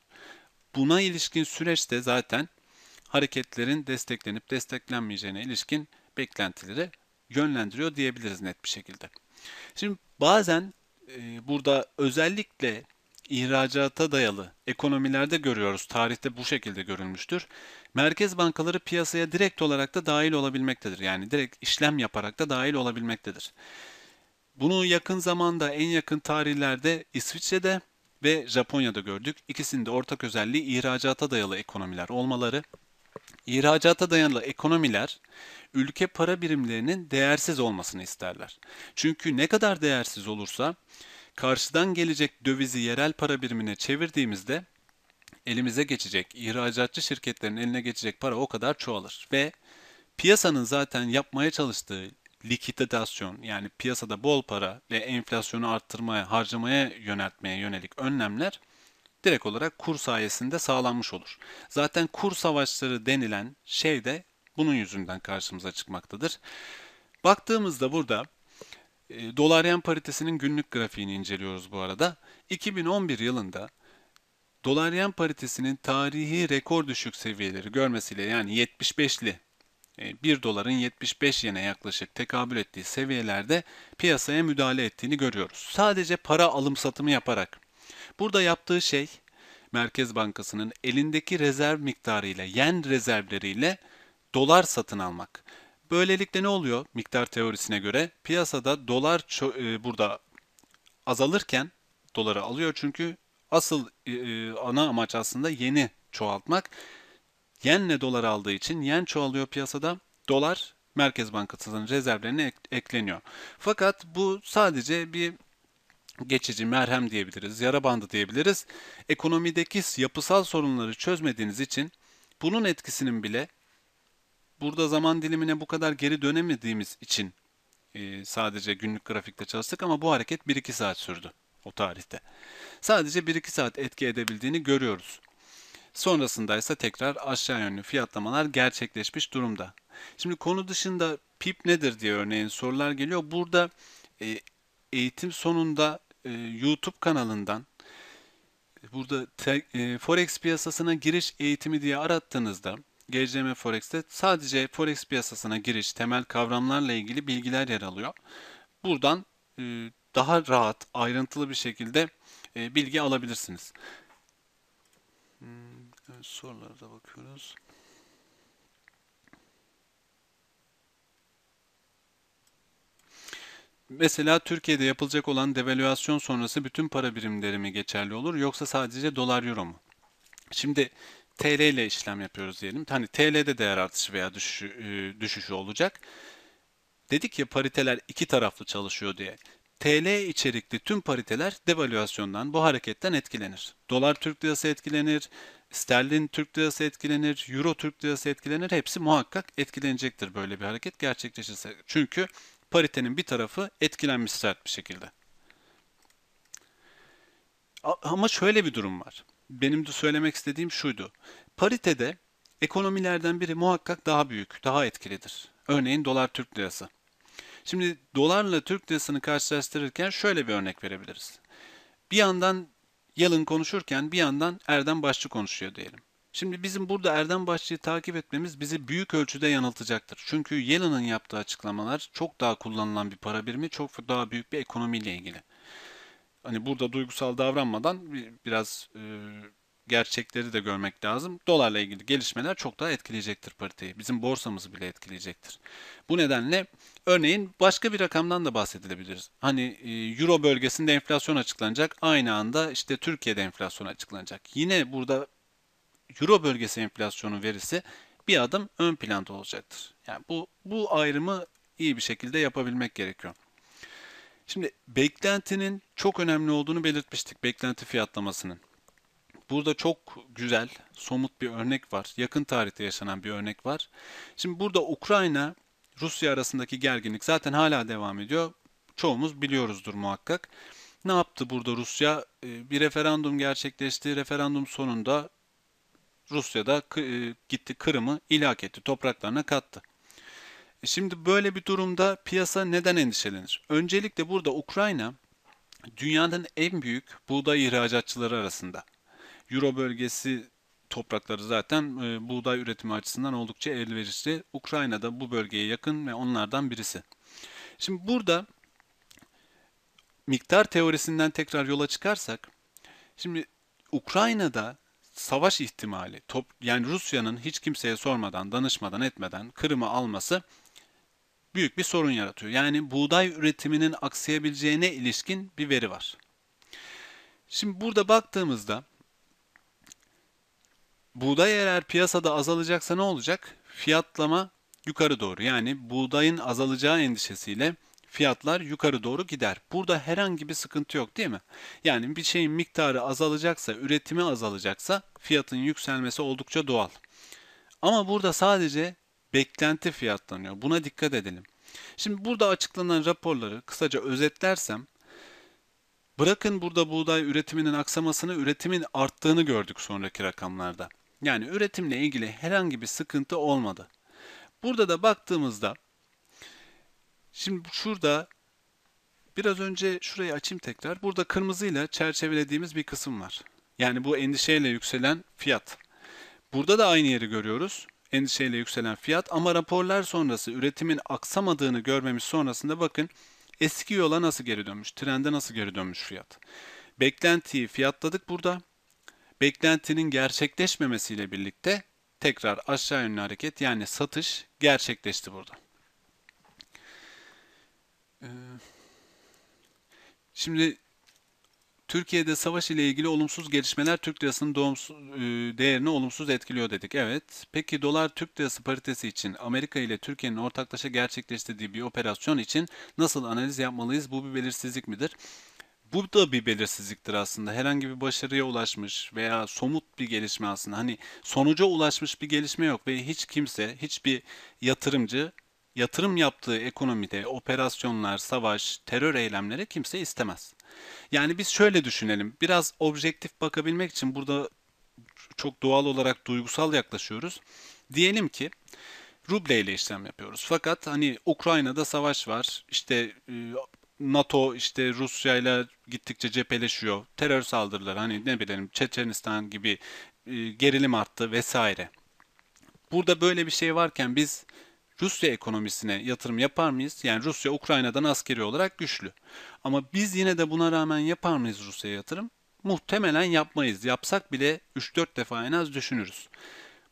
Buna ilişkin süreçte zaten hareketlerin desteklenip desteklenmeyeceğine ilişkin beklentileri yönlendiriyor diyebiliriz net bir şekilde. Şimdi bazen e, burada özellikle ihracata dayalı ekonomilerde görüyoruz. Tarihte bu şekilde görülmüştür. Merkez bankaları piyasaya direkt olarak da dahil olabilmektedir. Yani direkt işlem yaparak da dahil olabilmektedir. Bunu yakın zamanda en yakın tarihlerde İsviçre'de ve Japonya'da gördük. İkisinin de ortak özelliği ihracata dayalı ekonomiler olmaları. İhracata dayalı ekonomiler ülke para birimlerinin değersiz olmasını isterler. Çünkü ne kadar değersiz olursa karşıdan gelecek dövizi yerel para birimine çevirdiğimizde elimize geçecek, ihracatçı şirketlerin eline geçecek para o kadar çoğalır ve piyasanın zaten yapmaya çalıştığı likidasyon yani piyasada bol para ve enflasyonu arttırmaya, harcamaya yöneltmeye yönelik önlemler direkt olarak kur sayesinde sağlanmış olur. Zaten kur savaşları denilen şey de bunun yüzünden karşımıza çıkmaktadır. Baktığımızda burada e, dolar yen paritesinin günlük grafiğini inceliyoruz bu arada. 2011 yılında dolar yen paritesinin tarihi rekor düşük seviyeleri görmesiyle yani 75'li 1 e, doların 75 yene yaklaşık tekabül ettiği seviyelerde piyasaya müdahale ettiğini görüyoruz. Sadece para alım satımı yaparak. Burada yaptığı şey Merkez Bankası'nın elindeki rezerv miktarıyla, yen rezervleriyle dolar satın almak. Böylelikle ne oluyor miktar teorisine göre? Piyasada dolar e, burada azalırken doları alıyor çünkü asıl e, e ana amaç aslında yeni çoğaltmak yenle dolar aldığı için yen çoğalıyor piyasada. Dolar Merkez Bankası'nın rezervlerine ek- ekleniyor. Fakat bu sadece bir geçici merhem diyebiliriz, yara bandı diyebiliriz. Ekonomideki yapısal sorunları çözmediğiniz için bunun etkisinin bile burada zaman dilimine bu kadar geri dönemediğimiz için e, sadece günlük grafikte çalıştık ama bu hareket 1-2 saat sürdü o tarihte. Sadece 1-2 saat etki edebildiğini görüyoruz. Sonrasında ise tekrar aşağı yönlü fiyatlamalar gerçekleşmiş durumda. Şimdi konu dışında PIP nedir diye örneğin sorular geliyor. Burada e, eğitim sonunda e, YouTube kanalından burada te, e, Forex piyasasına giriş eğitimi diye arattığınızda GCM Forex'te sadece Forex piyasasına giriş temel kavramlarla ilgili bilgiler yer alıyor. Buradan e, daha rahat, ayrıntılı bir şekilde e, bilgi alabilirsiniz. Hmm sorulara da bakıyoruz. Mesela Türkiye'de yapılacak olan devalüasyon sonrası bütün para birimleri mi geçerli olur yoksa sadece dolar euro mu? Şimdi TL ile işlem yapıyoruz diyelim. Hani TL'de değer artışı veya düşüşü, e, düşüşü olacak. Dedik ya pariteler iki taraflı çalışıyor diye. TL içerikli tüm pariteler devalüasyondan, bu hareketten etkilenir. Dolar Türk Lirası etkilenir, sterlin Türk Lirası etkilenir, euro Türk Lirası etkilenir. Hepsi muhakkak etkilenecektir böyle bir hareket gerçekleşirse. Çünkü paritenin bir tarafı etkilenmiş sert bir şekilde. Ama şöyle bir durum var. Benim de söylemek istediğim şuydu. Paritede ekonomilerden biri muhakkak daha büyük, daha etkilidir. Örneğin dolar Türk lirası. Şimdi dolarla Türk lirasını karşılaştırırken şöyle bir örnek verebiliriz. Bir yandan Yalın konuşurken bir yandan Erdem Başçı konuşuyor diyelim. Şimdi bizim burada Erdem Başçı'yı takip etmemiz bizi büyük ölçüde yanıltacaktır. Çünkü Yalın'ın yaptığı açıklamalar çok daha kullanılan bir para birimi, çok daha büyük bir ekonomiyle ilgili. Hani burada duygusal davranmadan biraz e, gerçekleri de görmek lazım. Dolarla ilgili gelişmeler çok daha etkileyecektir pariteyi. Bizim borsamızı bile etkileyecektir. Bu nedenle örneğin başka bir rakamdan da bahsedilebiliriz. Hani e, Euro bölgesinde enflasyon açıklanacak. Aynı anda işte Türkiye'de enflasyon açıklanacak. Yine burada Euro bölgesi enflasyonu verisi bir adım ön planda olacaktır. Yani bu, bu ayrımı iyi bir şekilde yapabilmek gerekiyor. Şimdi beklentinin çok önemli olduğunu belirtmiştik. Beklenti fiyatlamasının. Burada çok güzel, somut bir örnek var. Yakın tarihte yaşanan bir örnek var. Şimdi burada Ukrayna, Rusya arasındaki gerginlik zaten hala devam ediyor. Çoğumuz biliyoruzdur muhakkak. Ne yaptı burada Rusya? Ee, bir referandum gerçekleşti. Referandum sonunda Rusya da e, gitti Kırım'ı ilhak etti, topraklarına kattı. E, şimdi böyle bir durumda piyasa neden endişelenir? Öncelikle burada Ukrayna dünyanın en büyük buğday ihracatçıları arasında. Euro bölgesi toprakları zaten e, buğday üretimi açısından oldukça elverişli. Ukrayna da bu bölgeye yakın ve onlardan birisi. Şimdi burada miktar teorisinden tekrar yola çıkarsak, şimdi Ukrayna'da savaş ihtimali, top, yani Rusya'nın hiç kimseye sormadan, danışmadan, etmeden Kırım'ı alması büyük bir sorun yaratıyor. Yani buğday üretiminin aksayabileceğine ilişkin bir veri var. Şimdi burada baktığımızda Buğday eğer piyasada azalacaksa ne olacak? Fiyatlama yukarı doğru yani buğdayın azalacağı endişesiyle fiyatlar yukarı doğru gider. Burada herhangi bir sıkıntı yok değil mi? Yani bir şeyin miktarı azalacaksa, üretimi azalacaksa fiyatın yükselmesi oldukça doğal. Ama burada sadece beklenti fiyatlanıyor. Buna dikkat edelim. Şimdi burada açıklanan raporları kısaca özetlersem Bırakın burada buğday üretiminin aksamasını, üretimin arttığını gördük sonraki rakamlarda. Yani üretimle ilgili herhangi bir sıkıntı olmadı. Burada da baktığımızda şimdi şurada biraz önce şurayı açayım tekrar. Burada kırmızıyla çerçevelediğimiz bir kısım var. Yani bu endişeyle yükselen fiyat. Burada da aynı yeri görüyoruz. Endişeyle yükselen fiyat ama raporlar sonrası üretimin aksamadığını görmemiz sonrasında bakın eski yola nasıl geri dönmüş, trende nasıl geri dönmüş fiyat. Beklentiyi fiyatladık burada beklentinin gerçekleşmemesiyle birlikte tekrar aşağı yönlü hareket yani satış gerçekleşti burada. Ee, şimdi Türkiye'de savaş ile ilgili olumsuz gelişmeler Türk lirasının doğumsuz, e, değerini olumsuz etkiliyor dedik. Evet. Peki dolar Türk lirası paritesi için Amerika ile Türkiye'nin ortaklaşa gerçekleştirdiği bir operasyon için nasıl analiz yapmalıyız? Bu bir belirsizlik midir? bu da bir belirsizliktir aslında. Herhangi bir başarıya ulaşmış veya somut bir gelişme aslında. Hani sonuca ulaşmış bir gelişme yok ve hiç kimse, hiçbir yatırımcı yatırım yaptığı ekonomide operasyonlar, savaş, terör eylemleri kimse istemez. Yani biz şöyle düşünelim. Biraz objektif bakabilmek için burada çok doğal olarak duygusal yaklaşıyoruz. Diyelim ki ruble ile işlem yapıyoruz. Fakat hani Ukrayna'da savaş var. İşte ıı, NATO işte Rusya ile gittikçe cepheleşiyor. Terör saldırıları hani ne bileyim Çeçenistan gibi e, gerilim arttı vesaire. Burada böyle bir şey varken biz Rusya ekonomisine yatırım yapar mıyız? Yani Rusya Ukrayna'dan askeri olarak güçlü. Ama biz yine de buna rağmen yapar mıyız Rusya'ya yatırım? Muhtemelen yapmayız. Yapsak bile 3-4 defa en az düşünürüz.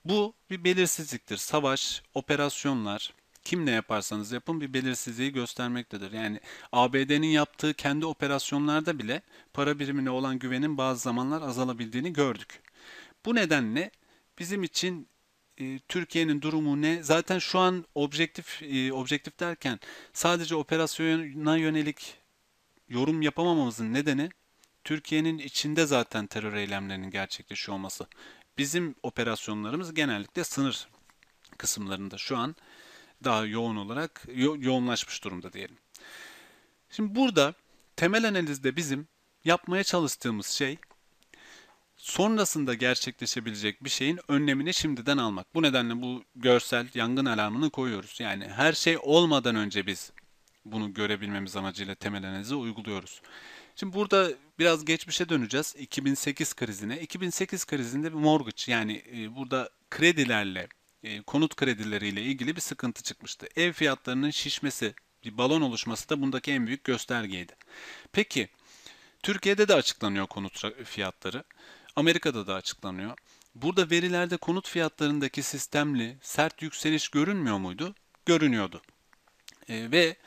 Bu bir belirsizliktir. Savaş, operasyonlar, kim ne yaparsanız yapın bir belirsizliği göstermektedir. Yani ABD'nin yaptığı kendi operasyonlarda bile para birimine olan güvenin bazı zamanlar azalabildiğini gördük. Bu nedenle bizim için e, Türkiye'nin durumu ne? Zaten şu an objektif e, objektif derken sadece operasyona yönelik yorum yapamamamızın nedeni Türkiye'nin içinde zaten terör eylemlerinin gerçekleşiyor olması. Bizim operasyonlarımız genellikle sınır kısımlarında şu an daha yoğun olarak yo- yoğunlaşmış durumda diyelim. Şimdi burada temel analizde bizim yapmaya çalıştığımız şey sonrasında gerçekleşebilecek bir şeyin önlemini şimdiden almak. Bu nedenle bu görsel yangın alarmını koyuyoruz. Yani her şey olmadan önce biz bunu görebilmemiz amacıyla temel analizi uyguluyoruz. Şimdi burada biraz geçmişe döneceğiz 2008 krizine. 2008 krizinde bir mortgage yani e, burada kredilerle e, konut kredileriyle ilgili bir sıkıntı çıkmıştı. Ev fiyatlarının şişmesi, bir balon oluşması da bundaki en büyük göstergeydi. Peki Türkiye'de de açıklanıyor konut fiyatları. Amerika'da da açıklanıyor. Burada verilerde konut fiyatlarındaki sistemli sert yükseliş görünmüyor muydu? Görünüyordu. E, ve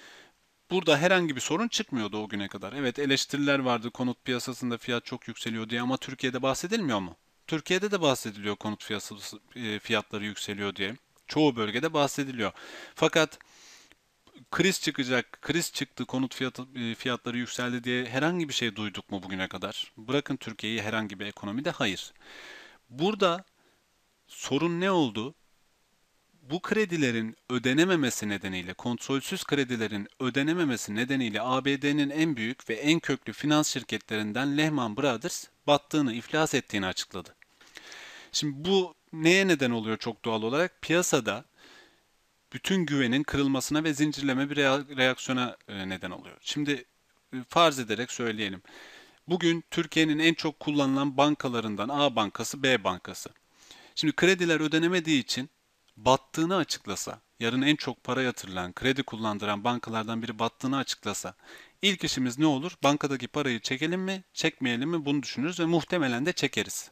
burada herhangi bir sorun çıkmıyordu o güne kadar. Evet eleştiriler vardı konut piyasasında fiyat çok yükseliyor diye ama Türkiye'de bahsedilmiyor mu? Türkiye'de de bahsediliyor konut fiyatı, e, fiyatları yükseliyor diye. Çoğu bölgede bahsediliyor. Fakat kriz çıkacak, kriz çıktı, konut fiyatı, e, fiyatları yükseldi diye herhangi bir şey duyduk mu bugüne kadar? Bırakın Türkiye'yi herhangi bir ekonomide hayır. Burada sorun ne oldu? bu kredilerin ödenememesi nedeniyle, kontrolsüz kredilerin ödenememesi nedeniyle ABD'nin en büyük ve en köklü finans şirketlerinden Lehman Brothers battığını, iflas ettiğini açıkladı. Şimdi bu neye neden oluyor çok doğal olarak? Piyasada bütün güvenin kırılmasına ve zincirleme bir reaksiyona e, neden oluyor. Şimdi e, farz ederek söyleyelim. Bugün Türkiye'nin en çok kullanılan bankalarından A bankası, B bankası. Şimdi krediler ödenemediği için battığını açıklasa, yarın en çok para yatırılan, kredi kullandıran bankalardan biri battığını açıklasa, ilk işimiz ne olur? Bankadaki parayı çekelim mi, çekmeyelim mi bunu düşünürüz ve muhtemelen de çekeriz.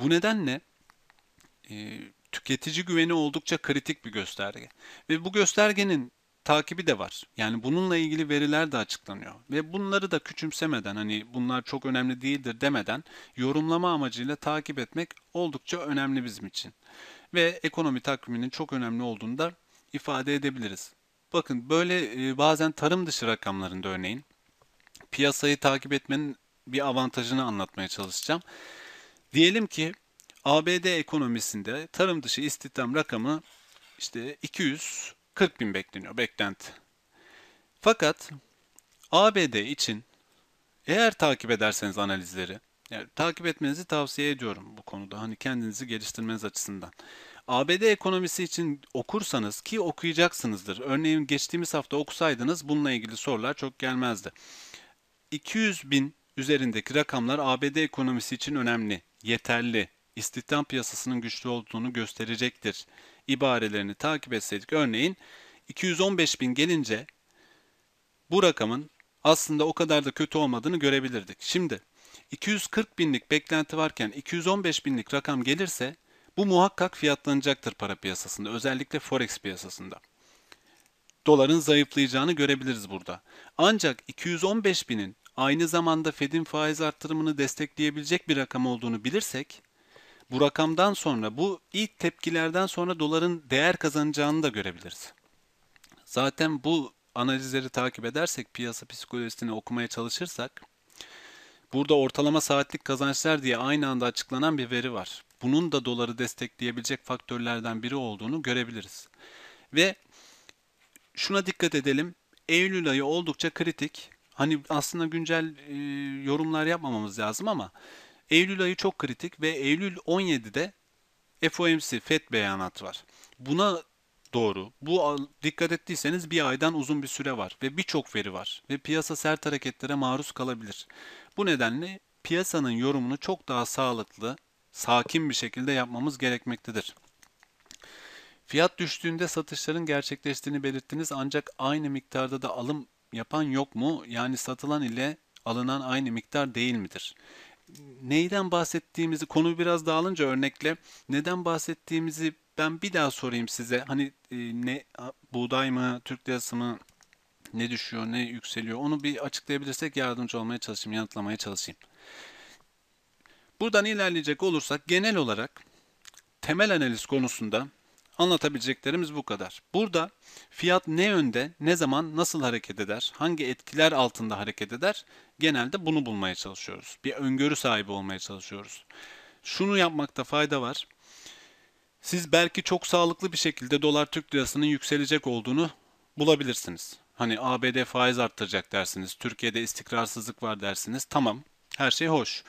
Bu nedenle e, tüketici güveni oldukça kritik bir gösterge. Ve bu göstergenin takibi de var. Yani bununla ilgili veriler de açıklanıyor. Ve bunları da küçümsemeden hani bunlar çok önemli değildir demeden yorumlama amacıyla takip etmek oldukça önemli bizim için ve ekonomi takviminin çok önemli olduğunu da ifade edebiliriz. Bakın böyle e, bazen tarım dışı rakamlarında örneğin piyasayı takip etmenin bir avantajını anlatmaya çalışacağım. Diyelim ki ABD ekonomisinde tarım dışı istihdam rakamı işte 240 bin bekleniyor beklenti. Fakat ABD için eğer takip ederseniz analizleri yani, takip etmenizi tavsiye ediyorum bu konuda. Hani kendinizi geliştirmeniz açısından. ABD ekonomisi için okursanız ki okuyacaksınızdır. Örneğin geçtiğimiz hafta okusaydınız bununla ilgili sorular çok gelmezdi. 200 bin üzerindeki rakamlar ABD ekonomisi için önemli, yeterli, istihdam piyasasının güçlü olduğunu gösterecektir ibarelerini takip etseydik örneğin 215 bin gelince bu rakamın aslında o kadar da kötü olmadığını görebilirdik. Şimdi 240 binlik beklenti varken 215 binlik rakam gelirse bu muhakkak fiyatlanacaktır para piyasasında özellikle forex piyasasında. Doların zayıflayacağını görebiliriz burada. Ancak 215 binin aynı zamanda Fed'in faiz arttırımını destekleyebilecek bir rakam olduğunu bilirsek bu rakamdan sonra bu ilk tepkilerden sonra doların değer kazanacağını da görebiliriz. Zaten bu analizleri takip edersek piyasa psikolojisini okumaya çalışırsak Burada ortalama saatlik kazançlar diye aynı anda açıklanan bir veri var. Bunun da doları destekleyebilecek faktörlerden biri olduğunu görebiliriz. Ve şuna dikkat edelim. Eylül ayı oldukça kritik. Hani aslında güncel e, yorumlar yapmamamız lazım ama Eylül ayı çok kritik ve Eylül 17'de FOMC FED beyanatı var. Buna doğru. Bu dikkat ettiyseniz bir aydan uzun bir süre var ve birçok veri var ve piyasa sert hareketlere maruz kalabilir. Bu nedenle piyasanın yorumunu çok daha sağlıklı, sakin bir şekilde yapmamız gerekmektedir. Fiyat düştüğünde satışların gerçekleştiğini belirttiniz ancak aynı miktarda da alım yapan yok mu? Yani satılan ile alınan aynı miktar değil midir? Neyden bahsettiğimizi konu biraz dağılınca örnekle neden bahsettiğimizi ben bir daha sorayım size. Hani e, ne buğday mı, Türk lirası mı, ne düşüyor, ne yükseliyor onu bir açıklayabilirsek yardımcı olmaya çalışayım, yanıtlamaya çalışayım. Buradan ilerleyecek olursak genel olarak temel analiz konusunda anlatabileceklerimiz bu kadar. Burada fiyat ne yönde, ne zaman, nasıl hareket eder, hangi etkiler altında hareket eder genelde bunu bulmaya çalışıyoruz. Bir öngörü sahibi olmaya çalışıyoruz. Şunu yapmakta fayda var. Siz belki çok sağlıklı bir şekilde dolar Türk lirasının yükselecek olduğunu bulabilirsiniz. Hani ABD faiz arttıracak dersiniz, Türkiye'de istikrarsızlık var dersiniz. Tamam, her şey hoş.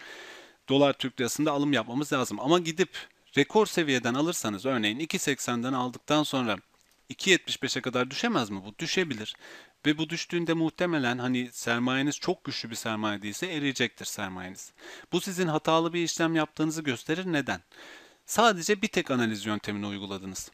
Dolar Türk lirasında alım yapmamız lazım. Ama gidip rekor seviyeden alırsanız örneğin 2.80'den aldıktan sonra 2.75'e kadar düşemez mi bu? Düşebilir. Ve bu düştüğünde muhtemelen hani sermayeniz çok güçlü bir sermaye değilse eriyecektir sermayeniz. Bu sizin hatalı bir işlem yaptığınızı gösterir. Neden? Sadece bir tek analiz yöntemini uyguladınız.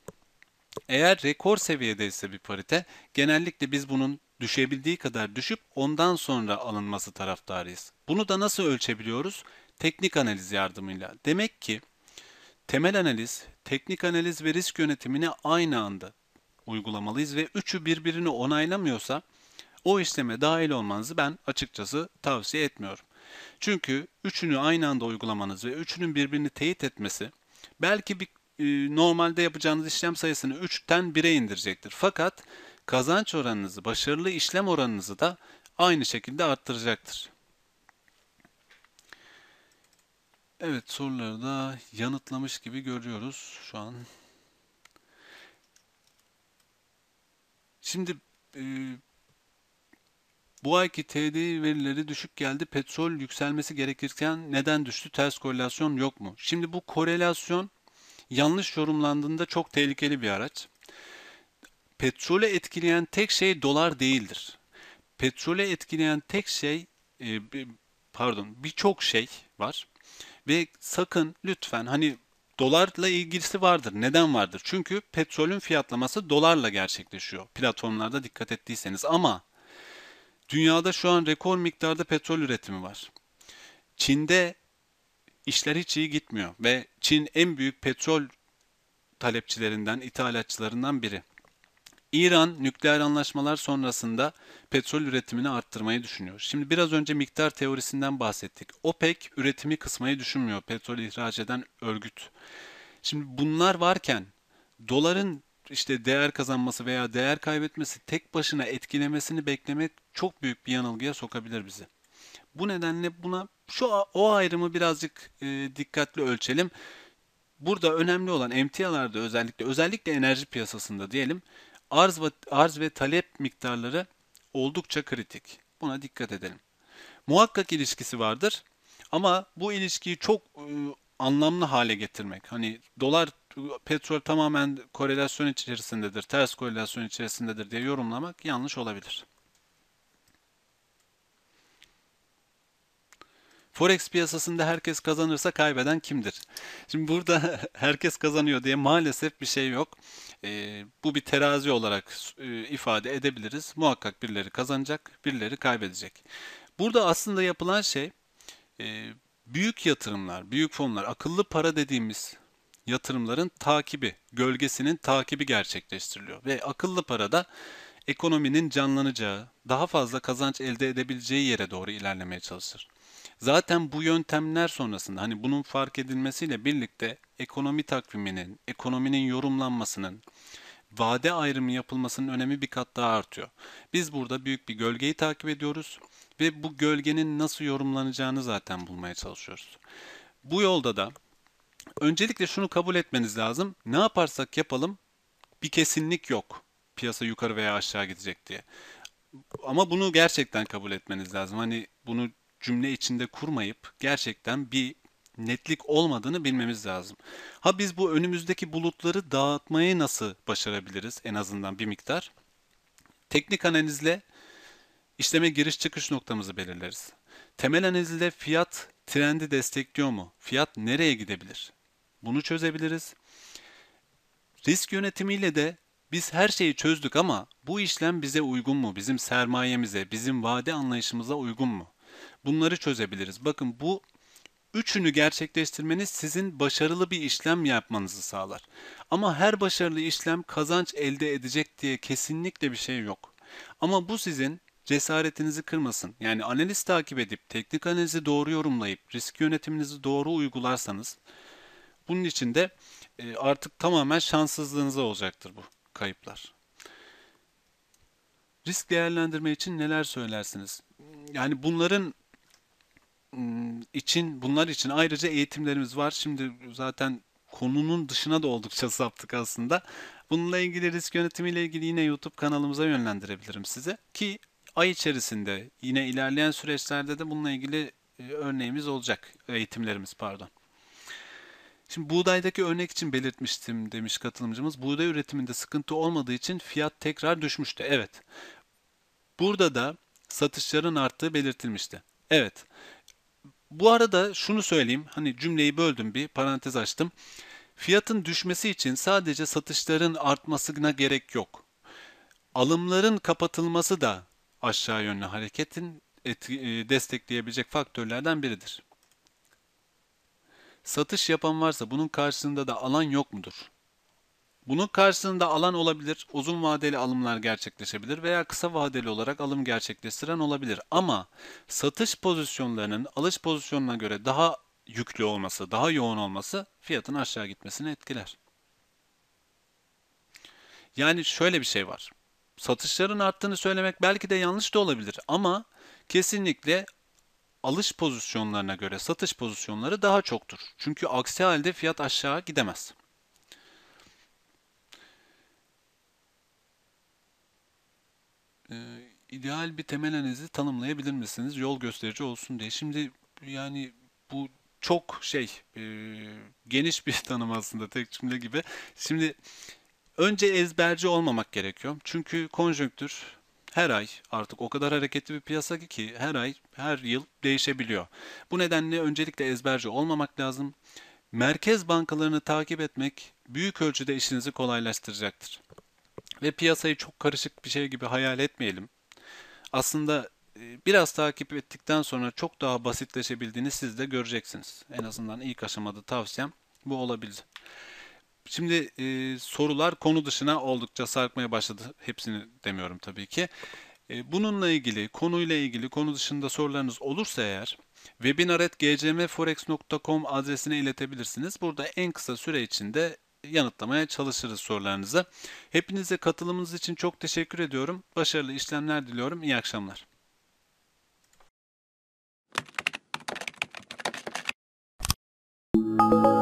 Eğer rekor seviyede ise bir parite genellikle biz bunun düşebildiği kadar düşüp ondan sonra alınması taraftarıyız. Bunu da nasıl ölçebiliyoruz? Teknik analiz yardımıyla. Demek ki temel analiz, teknik analiz ve risk yönetimini aynı anda uygulamalıyız ve üçü birbirini onaylamıyorsa o işleme dahil olmanızı ben açıkçası tavsiye etmiyorum. Çünkü üçünü aynı anda uygulamanız ve üçünün birbirini teyit etmesi belki bir e, normalde yapacağınız işlem sayısını 3'ten 1'e indirecektir. Fakat kazanç oranınızı, başarılı işlem oranınızı da aynı şekilde arttıracaktır. Evet soruları da yanıtlamış gibi görüyoruz şu an. Şimdi e, bu ayki TD verileri düşük geldi. Petrol yükselmesi gerekirken neden düştü? Ters korelasyon yok mu? Şimdi bu korelasyon yanlış yorumlandığında çok tehlikeli bir araç. Petrolü etkileyen tek şey dolar değildir. Petrolü etkileyen tek şey e, pardon birçok şey var ve sakın lütfen hani dolarla ilgisi vardır. Neden vardır? Çünkü petrolün fiyatlaması dolarla gerçekleşiyor. Platformlarda dikkat ettiyseniz ama dünyada şu an rekor miktarda petrol üretimi var. Çin'de işler hiç iyi gitmiyor ve Çin en büyük petrol talepçilerinden, ithalatçılarından biri. İran nükleer anlaşmalar sonrasında petrol üretimini arttırmayı düşünüyor. Şimdi biraz önce miktar teorisinden bahsettik. OPEC üretimi kısmayı düşünmüyor petrol ihraç eden örgüt. Şimdi bunlar varken doların işte değer kazanması veya değer kaybetmesi tek başına etkilemesini beklemek çok büyük bir yanılgıya sokabilir bizi. Bu nedenle buna şu o ayrımı birazcık e, dikkatli ölçelim. Burada önemli olan emtialarda özellikle özellikle enerji piyasasında diyelim arz ve, arz ve talep miktarları oldukça kritik. Buna dikkat edelim. Muhakkak ilişkisi vardır ama bu ilişkiyi çok e, anlamlı hale getirmek. Hani dolar petrol tamamen korelasyon içerisindedir, ters korelasyon içerisindedir diye yorumlamak yanlış olabilir. Forex piyasasında herkes kazanırsa kaybeden kimdir? Şimdi burada herkes kazanıyor diye maalesef bir şey yok. E, bu bir terazi olarak e, ifade edebiliriz. Muhakkak birileri kazanacak, birileri kaybedecek. Burada aslında yapılan şey e, büyük yatırımlar, büyük fonlar, akıllı para dediğimiz yatırımların takibi, gölgesinin takibi gerçekleştiriliyor. Ve akıllı para da ekonominin canlanacağı, daha fazla kazanç elde edebileceği yere doğru ilerlemeye çalışır. Zaten bu yöntemler sonrasında hani bunun fark edilmesiyle birlikte ekonomi takviminin, ekonominin yorumlanmasının, vade ayrımı yapılmasının önemi bir kat daha artıyor. Biz burada büyük bir gölgeyi takip ediyoruz ve bu gölgenin nasıl yorumlanacağını zaten bulmaya çalışıyoruz. Bu yolda da öncelikle şunu kabul etmeniz lazım. Ne yaparsak yapalım bir kesinlik yok piyasa yukarı veya aşağı gidecek diye. Ama bunu gerçekten kabul etmeniz lazım. Hani bunu cümle içinde kurmayıp gerçekten bir netlik olmadığını bilmemiz lazım. Ha biz bu önümüzdeki bulutları dağıtmayı nasıl başarabiliriz en azından bir miktar? Teknik analizle işleme giriş çıkış noktamızı belirleriz. Temel analizle fiyat trendi destekliyor mu? Fiyat nereye gidebilir? Bunu çözebiliriz. Risk yönetimiyle de biz her şeyi çözdük ama bu işlem bize uygun mu? Bizim sermayemize, bizim vade anlayışımıza uygun mu? bunları çözebiliriz. Bakın bu üçünü gerçekleştirmeniz sizin başarılı bir işlem yapmanızı sağlar. Ama her başarılı işlem kazanç elde edecek diye kesinlikle bir şey yok. Ama bu sizin cesaretinizi kırmasın. Yani analiz takip edip, teknik analizi doğru yorumlayıp, risk yönetiminizi doğru uygularsanız bunun için de e, artık tamamen şanssızlığınıza olacaktır bu kayıplar. Risk değerlendirme için neler söylersiniz? Yani bunların için bunlar için ayrıca eğitimlerimiz var. Şimdi zaten konunun dışına da oldukça saptık aslında. Bununla ilgili risk yönetimiyle ilgili yine YouTube kanalımıza yönlendirebilirim size ki ay içerisinde yine ilerleyen süreçlerde de bununla ilgili e, örneğimiz olacak eğitimlerimiz pardon. Şimdi buğdaydaki örnek için belirtmiştim demiş katılımcımız. Buğday üretiminde sıkıntı olmadığı için fiyat tekrar düşmüştü. Evet. Burada da satışların arttığı belirtilmişti. Evet. Bu arada şunu söyleyeyim. Hani cümleyi böldüm bir parantez açtım. Fiyatın düşmesi için sadece satışların artmasına gerek yok. Alımların kapatılması da aşağı yönlü hareketin e, destekleyebilecek faktörlerden biridir. Satış yapan varsa bunun karşısında da alan yok mudur? Bunun karşısında alan olabilir, uzun vadeli alımlar gerçekleşebilir veya kısa vadeli olarak alım gerçekleştiren olabilir. Ama satış pozisyonlarının alış pozisyonuna göre daha yüklü olması, daha yoğun olması fiyatın aşağı gitmesini etkiler. Yani şöyle bir şey var. Satışların arttığını söylemek belki de yanlış da olabilir ama kesinlikle alış pozisyonlarına göre satış pozisyonları daha çoktur. Çünkü aksi halde fiyat aşağı gidemez. e, ideal bir temel analizi tanımlayabilir misiniz? Yol gösterici olsun diye. Şimdi yani bu çok şey e, geniş bir tanım aslında tek cümle gibi. Şimdi önce ezberci olmamak gerekiyor. Çünkü konjonktür her ay artık o kadar hareketli bir piyasa ki her ay her yıl değişebiliyor. Bu nedenle öncelikle ezberci olmamak lazım. Merkez bankalarını takip etmek büyük ölçüde işinizi kolaylaştıracaktır ve piyasayı çok karışık bir şey gibi hayal etmeyelim. Aslında e, biraz takip ettikten sonra çok daha basitleşebildiğini siz de göreceksiniz. En azından ilk aşamada tavsiyem bu olabilir. Şimdi e, sorular konu dışına oldukça sarkmaya başladı. Hepsini demiyorum tabii ki. E, bununla ilgili, konuyla ilgili, konu dışında sorularınız olursa eğer webinar.gcmforex.com adresine iletebilirsiniz. Burada en kısa süre içinde yanıtlamaya çalışırız sorularınıza. Hepinize katılımınız için çok teşekkür ediyorum. Başarılı işlemler diliyorum. İyi akşamlar. Thank you.